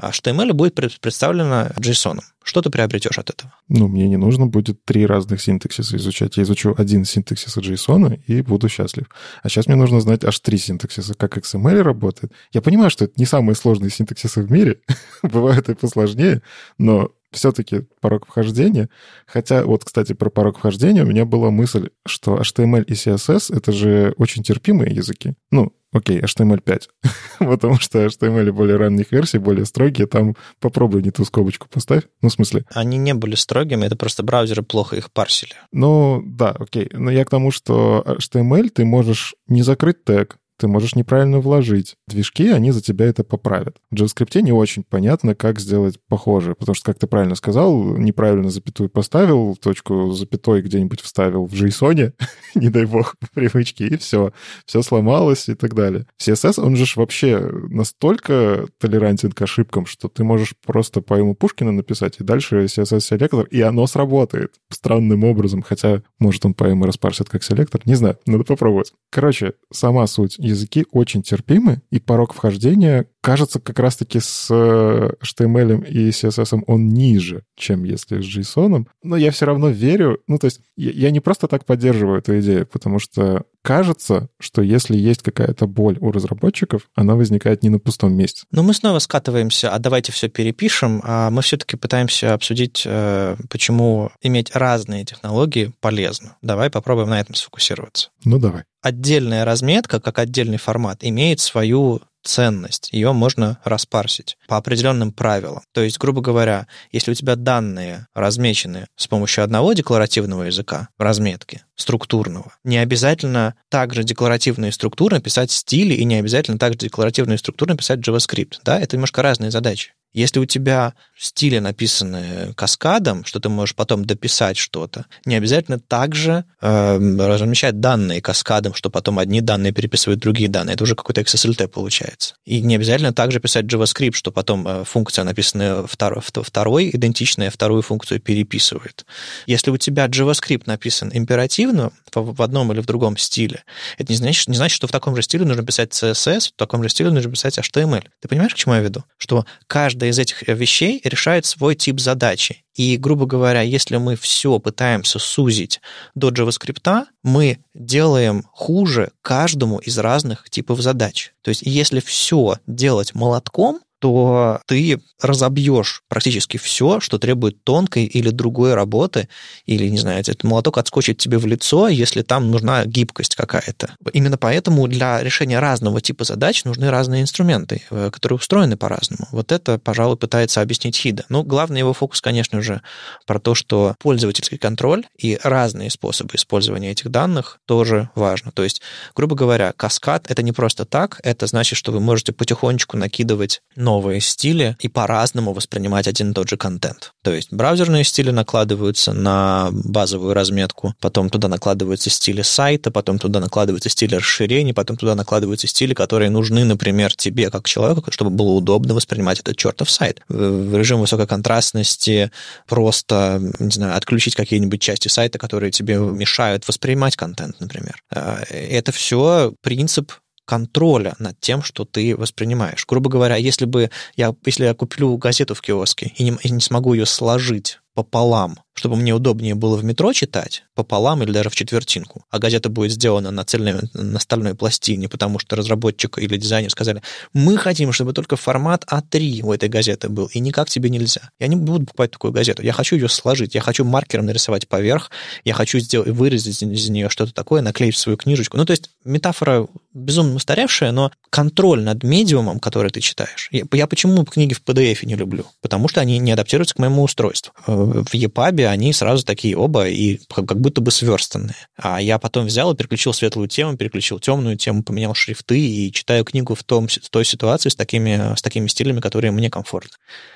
HTML будет представлена JSON? Что ты приобретешь от этого? Ну, мне не нужно будет три разных синтаксиса изучать. Я изучу один синтаксис JSON и буду счастлив. А сейчас мне нужно знать аж три синтаксиса, как XML работает. Я понимаю, что это не самые сложные синтаксисы в мире. (laughs) Бывают и посложнее, но все-таки порог вхождения. Хотя, вот, кстати, про порог вхождения у меня была мысль, что HTML и CSS — это же очень терпимые языки. Ну, окей, эм HTML5. (laughs) Потому что HTML эм более ранних версий, более строгие, там попробуй не ту скобочку поставь. Ну, в смысле? Они не были строгими, это просто браузеры плохо их парсили. Ну, да, окей. Но я к тому, что HTML эм ты можешь не закрыть тег, ты можешь неправильно вложить. Движки, они за тебя это поправят. В JavaScript не очень понятно, как сделать похоже, потому что, как ты правильно сказал, неправильно запятую поставил, точку запятой где-нибудь вставил в JSON, (laughs) не дай бог, (laughs) привычки и все. Все сломалось и так далее. CSS, он же вообще настолько толерантен к ошибкам, что ты можешь просто поэму Пушкина написать, и дальше CSS-селектор, и оно сработает странным образом, хотя, может, он поэму распарсит как селектор, не знаю, надо попробовать. Короче, сама суть языки очень терпимы, и порог вхождения кажется как раз-таки с э, HTML и CSS он ниже, чем если с JSON. Но я все равно верю. Ну, то есть я, я не просто так поддерживаю эту идею, потому что кажется, что если есть какая-то боль у разработчиков, она возникает не на пустом месте. Но мы снова скатываемся, а давайте все перепишем. А мы все-таки пытаемся обсудить, э, почему иметь разные технологии полезно. Давай попробуем на этом сфокусироваться. Ну давай. Отдельная разметка, как отдельный формат, имеет свою ценность, ее можно распарсить по определенным правилам. То есть, грубо говоря, если у тебя данные размечены с помощью одного декларативного языка, разметки, структурного, не обязательно также декларативные структуры писать стили и не обязательно также декларативные структуры писать JavaScript. Да, это немножко разные задачи. Если у тебя стили написаны каскадом, что ты можешь потом дописать что-то, не обязательно также э, размещать данные каскадом, что потом одни данные переписывают другие данные. Это уже какой-то XSLT получается. И не обязательно также писать JavaScript, что потом э, функция, написанная втор- второй, идентичная вторую функцию переписывает. Если у тебя JavaScript написан императивно в, в одном или в другом стиле, это не значит, не значит, что в таком же стиле нужно писать CSS, в таком же стиле нужно писать HTML. Ты понимаешь, к чему я веду? Что каждый каждая из этих э, вещей решает свой тип задачи. И, грубо говоря, если мы все пытаемся сузить до JavaScript, мы делаем хуже каждому из разных типов задач. То есть, если все делать молотком, то ты разобьешь практически все, что требует тонкой или другой работы, или, не знаю, этот молоток отскочит тебе в лицо, если там нужна гибкость какая-то. Именно поэтому для решения разного типа задач нужны разные инструменты, э, которые устроены по-разному. Вот это, пожалуй, пытается объяснить Хида. Но ну, главный его фокус, конечно же, про то, что пользовательский контроль и разные способы использования этих данных тоже важно. То есть, грубо говоря, каскад — это не просто так, это значит, что вы можете потихонечку накидывать новые стили и по-разному воспринимать один и тот же контент. То есть браузерные стили накладываются на базовую разметку, потом туда накладываются стили сайта, потом туда накладываются стили расширений, потом туда накладываются стили, которые нужны, например, тебе как человеку, чтобы было удобно воспринимать этот чертов сайт. В режим высокой контрастности просто, не знаю, отключить какие-нибудь части сайта, которые тебе мешают воспринимать контент, например. Э, это все принцип контроля над тем, что ты воспринимаешь. Грубо говоря, если бы я, если я куплю газету в киоске и не, и не смогу ее сложить пополам, чтобы мне удобнее было в метро читать пополам или даже в четвертинку. А газета будет сделана на цельной, на стальной пластине, потому что разработчик или дизайнер сказали, мы хотим, чтобы только формат А3 у этой газеты был, и никак тебе нельзя. Я не буду покупать такую газету. Я хочу ее сложить, я хочу маркером нарисовать поверх, я хочу сделать, вырезать из нее что-то такое, наклеить свою книжечку. Ну, то есть метафора безумно устаревшая, но контроль над медиумом, который ты читаешь. Я, я почему книги в PDF не люблю? Потому что они не адаптируются к моему устройству э, в EPUB они сразу такие оба и как будто бы сверстанные. А я потом взял и переключил светлую тему, переключил темную тему, поменял шрифты и читаю книгу в, том, в той ситуации с такими, с такими стилями, которые мне комфортны.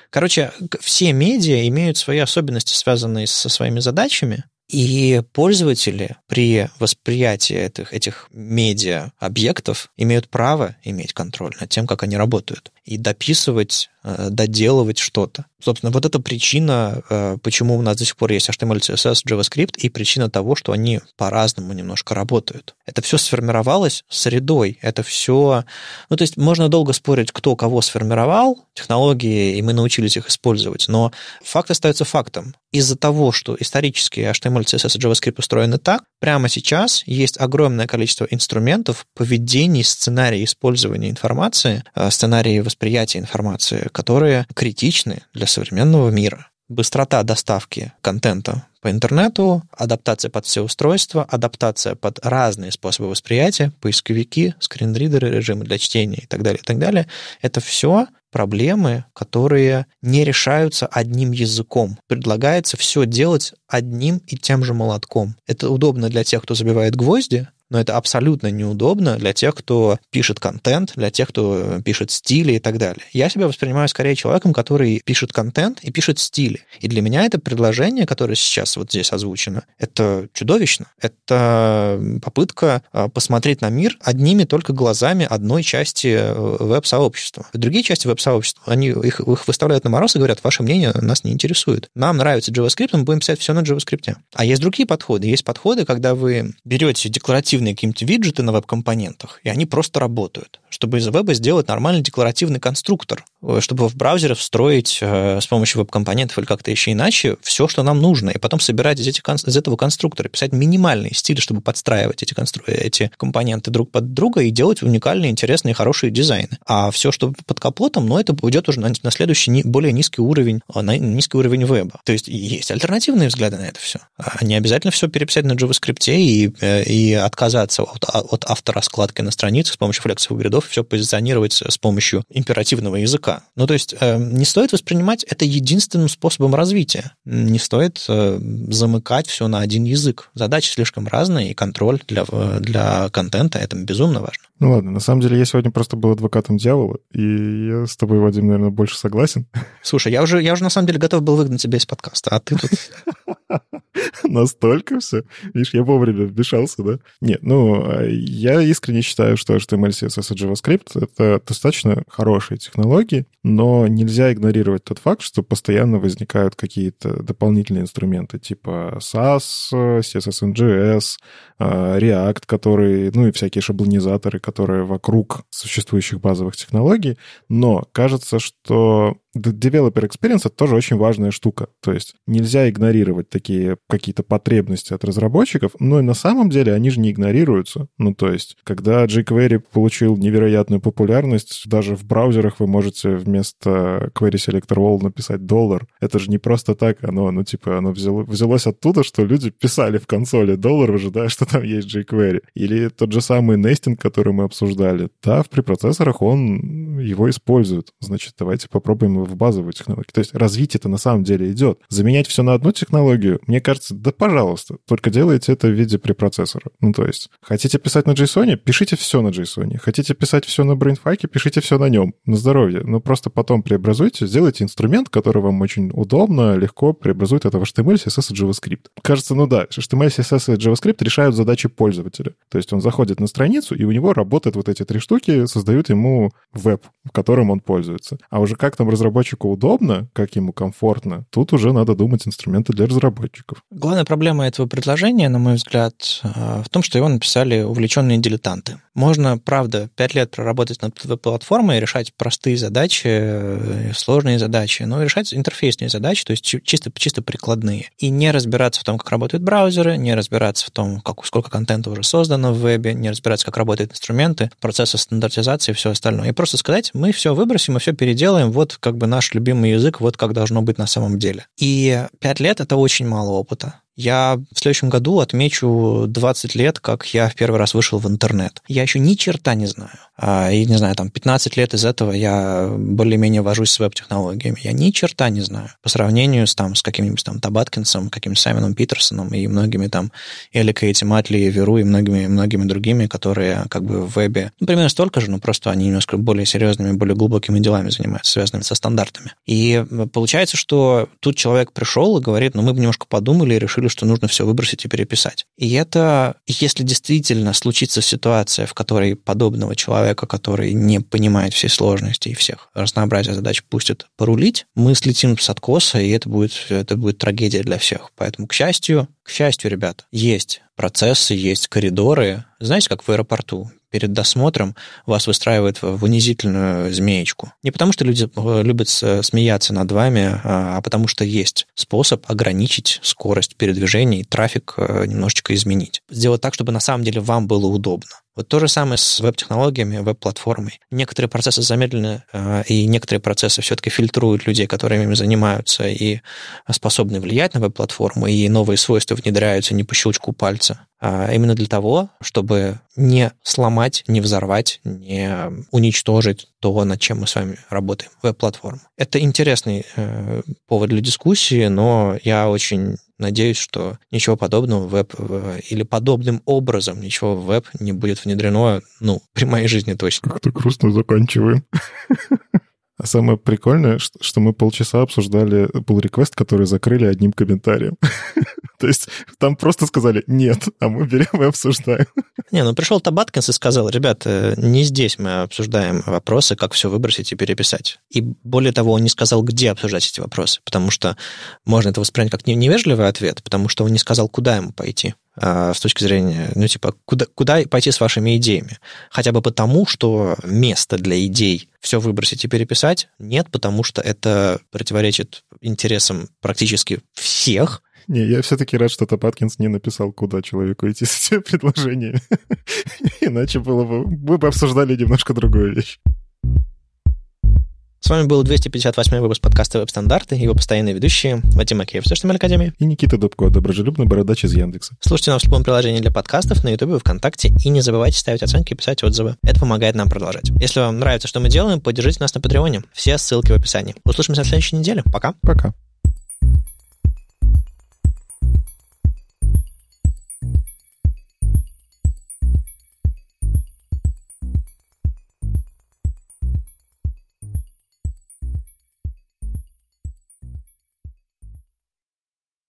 Короче, все медиа имеют свои особенности, связанные со своими задачами, и пользователи при восприятии этих, этих медиа-объектов имеют право иметь контроль над тем, как они работают, и дописывать Э, доделывать что-то. Собственно, вот это причина, э, почему у нас до сих пор есть HTML, CSS, JavaScript, и причина того, что они по-разному немножко работают. Это все сформировалось средой, это все... Ну, то есть можно долго спорить, кто кого сформировал, технологии, и мы научились их использовать, но факт остается фактом. Из-за того, что исторически HTML, CSS и JavaScript устроены так, прямо сейчас есть огромное количество инструментов поведения, сценарий использования информации, э, сценарий восприятия информации, которые критичны для современного мира. Быстрота доставки контента по интернету, адаптация под все устройства, адаптация под разные способы восприятия, поисковики, скринридеры, режимы для чтения и так далее, и так далее. Это все проблемы, которые не решаются одним языком. Предлагается все делать одним и тем же молотком. Это удобно для тех, кто забивает гвозди, но это абсолютно неудобно для тех, кто пишет контент, для тех, кто э, пишет стили и так далее. Я себя воспринимаю скорее человеком, который пишет контент и пишет стили. И для меня это предложение, которое сейчас вот здесь озвучено, это чудовищно. Это попытка э, посмотреть на мир одними только глазами одной части э, веб-сообщества. Другие части веб-сообщества, они их, их выставляют на мороз и говорят, ваше мнение нас не интересует. Нам нравится JavaScript, мы будем писать все на JavaScript. А есть другие подходы. Есть подходы, когда вы берете декларативный декларативные какие-нибудь виджеты на веб-компонентах, и они просто работают. Чтобы из веба сделать нормальный декларативный конструктор, э, чтобы в браузере встроить э, с помощью веб-компонентов или как-то еще иначе все, что нам нужно, и потом собирать из, этих, из этого конструктора, писать минимальные стили, чтобы подстраивать эти, констру... эти компоненты друг под друга и делать уникальные, интересные, хорошие дизайны. А все, что под капотом, ну, это уйдет уже на, на следующий, более низкий уровень, э, на низкий уровень веба. То есть есть альтернативные взгляды на это все. А не обязательно все переписать на JavaScript и, э, и отказ отказаться от, а, от автораскладки на странице с помощью флексовых гридов и все позиционировать с помощью императивного языка. Ну, то есть э, не стоит воспринимать это единственным способом развития. Не стоит э, замыкать все на один язык. Задачи слишком разные, и контроль для, э, для контента это безумно важно. Ну ладно, на самом деле я сегодня просто был адвокатом дьявола, и я с тобой, Вадим, наверное, больше согласен. Слушай, я уже, я уже на самом деле готов был выгнать тебя из подкаста, а ты тут (laughs) (laughs) Настолько все. Видишь, я вовремя вмешался, да? Нет, ну, а я искренне считаю, что HTML, CSS и JavaScript — это достаточно хорошие технологии, но нельзя игнорировать тот факт, что постоянно возникают какие-то дополнительные инструменты типа SAS, CSS NGS, а, React, который, ну и всякие шаблонизаторы, которые вокруг существующих базовых технологий. Но кажется, что Developer experience — это тоже очень важная штука. То есть нельзя игнорировать такие какие-то потребности от разработчиков, но и на самом деле они же не игнорируются. Ну, то есть, когда jQuery получил невероятную популярность, даже в браузерах вы можете вместо query selector all написать доллар. Это же не просто так, оно, ну, типа, оно взяло, взялось оттуда, что люди писали в консоли доллар, ожидая, что там есть jQuery. Или тот же самый нестинг, который мы обсуждали. Да, в препроцессорах он его использует. Значит, давайте попробуем в базовые технологии, То есть развитие это на самом деле идет. Заменять все на одну технологию, мне кажется, да пожалуйста, только делайте это в виде препроцессора. Ну, то есть, хотите писать на JSON, пишите все на JSON. Хотите писать все на брейнфаке, пишите все на нем. На здоровье. Но просто потом преобразуйте, сделайте инструмент, который вам очень удобно, легко преобразует это в HTML, CSS и JavaScript. Кажется, ну да, HTML, CSS и JavaScript решают задачи пользователя. То есть он заходит на страницу, и у него работают вот эти три штуки, создают ему веб, которым он пользуется. А уже как там разработчик разработчику удобно, как ему комфортно, тут уже надо думать инструменты для разработчиков. Главная проблема этого предложения, на мой взгляд, э, в том, что его написали увлеченные дилетанты. Можно, правда, пять лет проработать над платформой, решать простые задачи, э, сложные задачи, но и решать интерфейсные задачи, то есть чисто, чисто прикладные. И не разбираться в том, как работают браузеры, не разбираться в том, как, сколько контента уже создано в вебе, не разбираться, как работают инструменты, процессы стандартизации и все остальное. И просто сказать, мы все выбросим и все переделаем, вот как бы бы наш любимый язык, вот как должно быть на самом деле. И пять лет — это очень мало опыта. Я в следующем году отмечу 20 лет, как я в первый раз вышел в интернет. Я еще ни черта не знаю. А, и, не знаю, там 15 лет из этого я более-менее вожусь с веб-технологиями. Я ни черта не знаю. По сравнению с, там, с каким-нибудь там Табаткинсом, каким-нибудь Саймоном Питерсоном и многими там Эли Кейти Матли, Веру и многими-многими другими, которые как бы в вебе ну, примерно столько же, но просто они немножко более серьезными, более глубокими делами занимаются, связанными со стандартами. И э, получается, что тут человек пришел и говорит, ну, мы бы немножко подумали и решили решили, что нужно все выбросить и переписать. И это, если действительно случится ситуация, в которой подобного человека, который не понимает всей сложности и всех разнообразия задач, пустят порулить, мы слетим с откоса, и это будет, это будет трагедия для всех. Поэтому, к счастью, к счастью, ребята, есть процессы, есть коридоры. Знаете, как в аэропорту? перед досмотром вас выстраивают в унизительную змеечку. Не потому, что люди э, любят смеяться над вами, а, а потому что есть способ ограничить скорость передвижения и трафик э, немножечко изменить. Сделать так, чтобы на самом деле вам было удобно. Вот то же самое с веб-технологиями, веб-платформой. Некоторые процессы замедлены, а, и некоторые процессы все-таки фильтруют людей, которые ими занимаются и способны влиять на веб-платформу, и новые свойства внедряются не по щелчку пальца, а именно для того, чтобы не сломать, не взорвать, не уничтожить то, над чем мы с вами работаем, веб-платформу. Это интересный э, повод для дискуссии, но я очень Надеюсь, что ничего подобного веб или подобным образом ничего в веб не будет внедрено, ну, при моей жизни точно. Как-то грустно заканчиваем. (laughs) А самое прикольное, что мы полчаса обсуждали pull request, который закрыли одним комментарием. (laughs) То есть там просто сказали «нет», а мы берем и обсуждаем. Не, ну пришел Табаткинс и сказал, ребята, э, не здесь мы обсуждаем вопросы, как все выбросить и переписать. И более того, он не сказал, где обсуждать эти вопросы, потому что можно это воспринять как невежливый ответ, потому что он не сказал, куда ему пойти а, с точки зрения, ну, типа, куда, куда пойти с вашими идеями? Хотя бы потому, что место для идей все выбросить и переписать нет, потому что это противоречит интересам практически всех, не, я все-таки рад, что Топаткинс не написал, куда человеку идти (laughs) с этим предложением. Иначе было бы... Мы бы обсуждали немножко другую вещь. С вами был 258 выпуск подкаста «Веб-стандарты» его постоянные ведущие Вадим Макеев из HTML Академии и Никита Дубко, доброжелюбный бородач из Яндекса. Слушайте нас в любом приложении для подкастов на Ютубе, и ВКонтакте и не забывайте ставить оценки и писать отзывы. Это помогает нам продолжать. Если вам нравится, что мы делаем, поддержите нас на Патреоне. Все ссылки в описании. Услышимся на следующей неделе. Пока. Пока.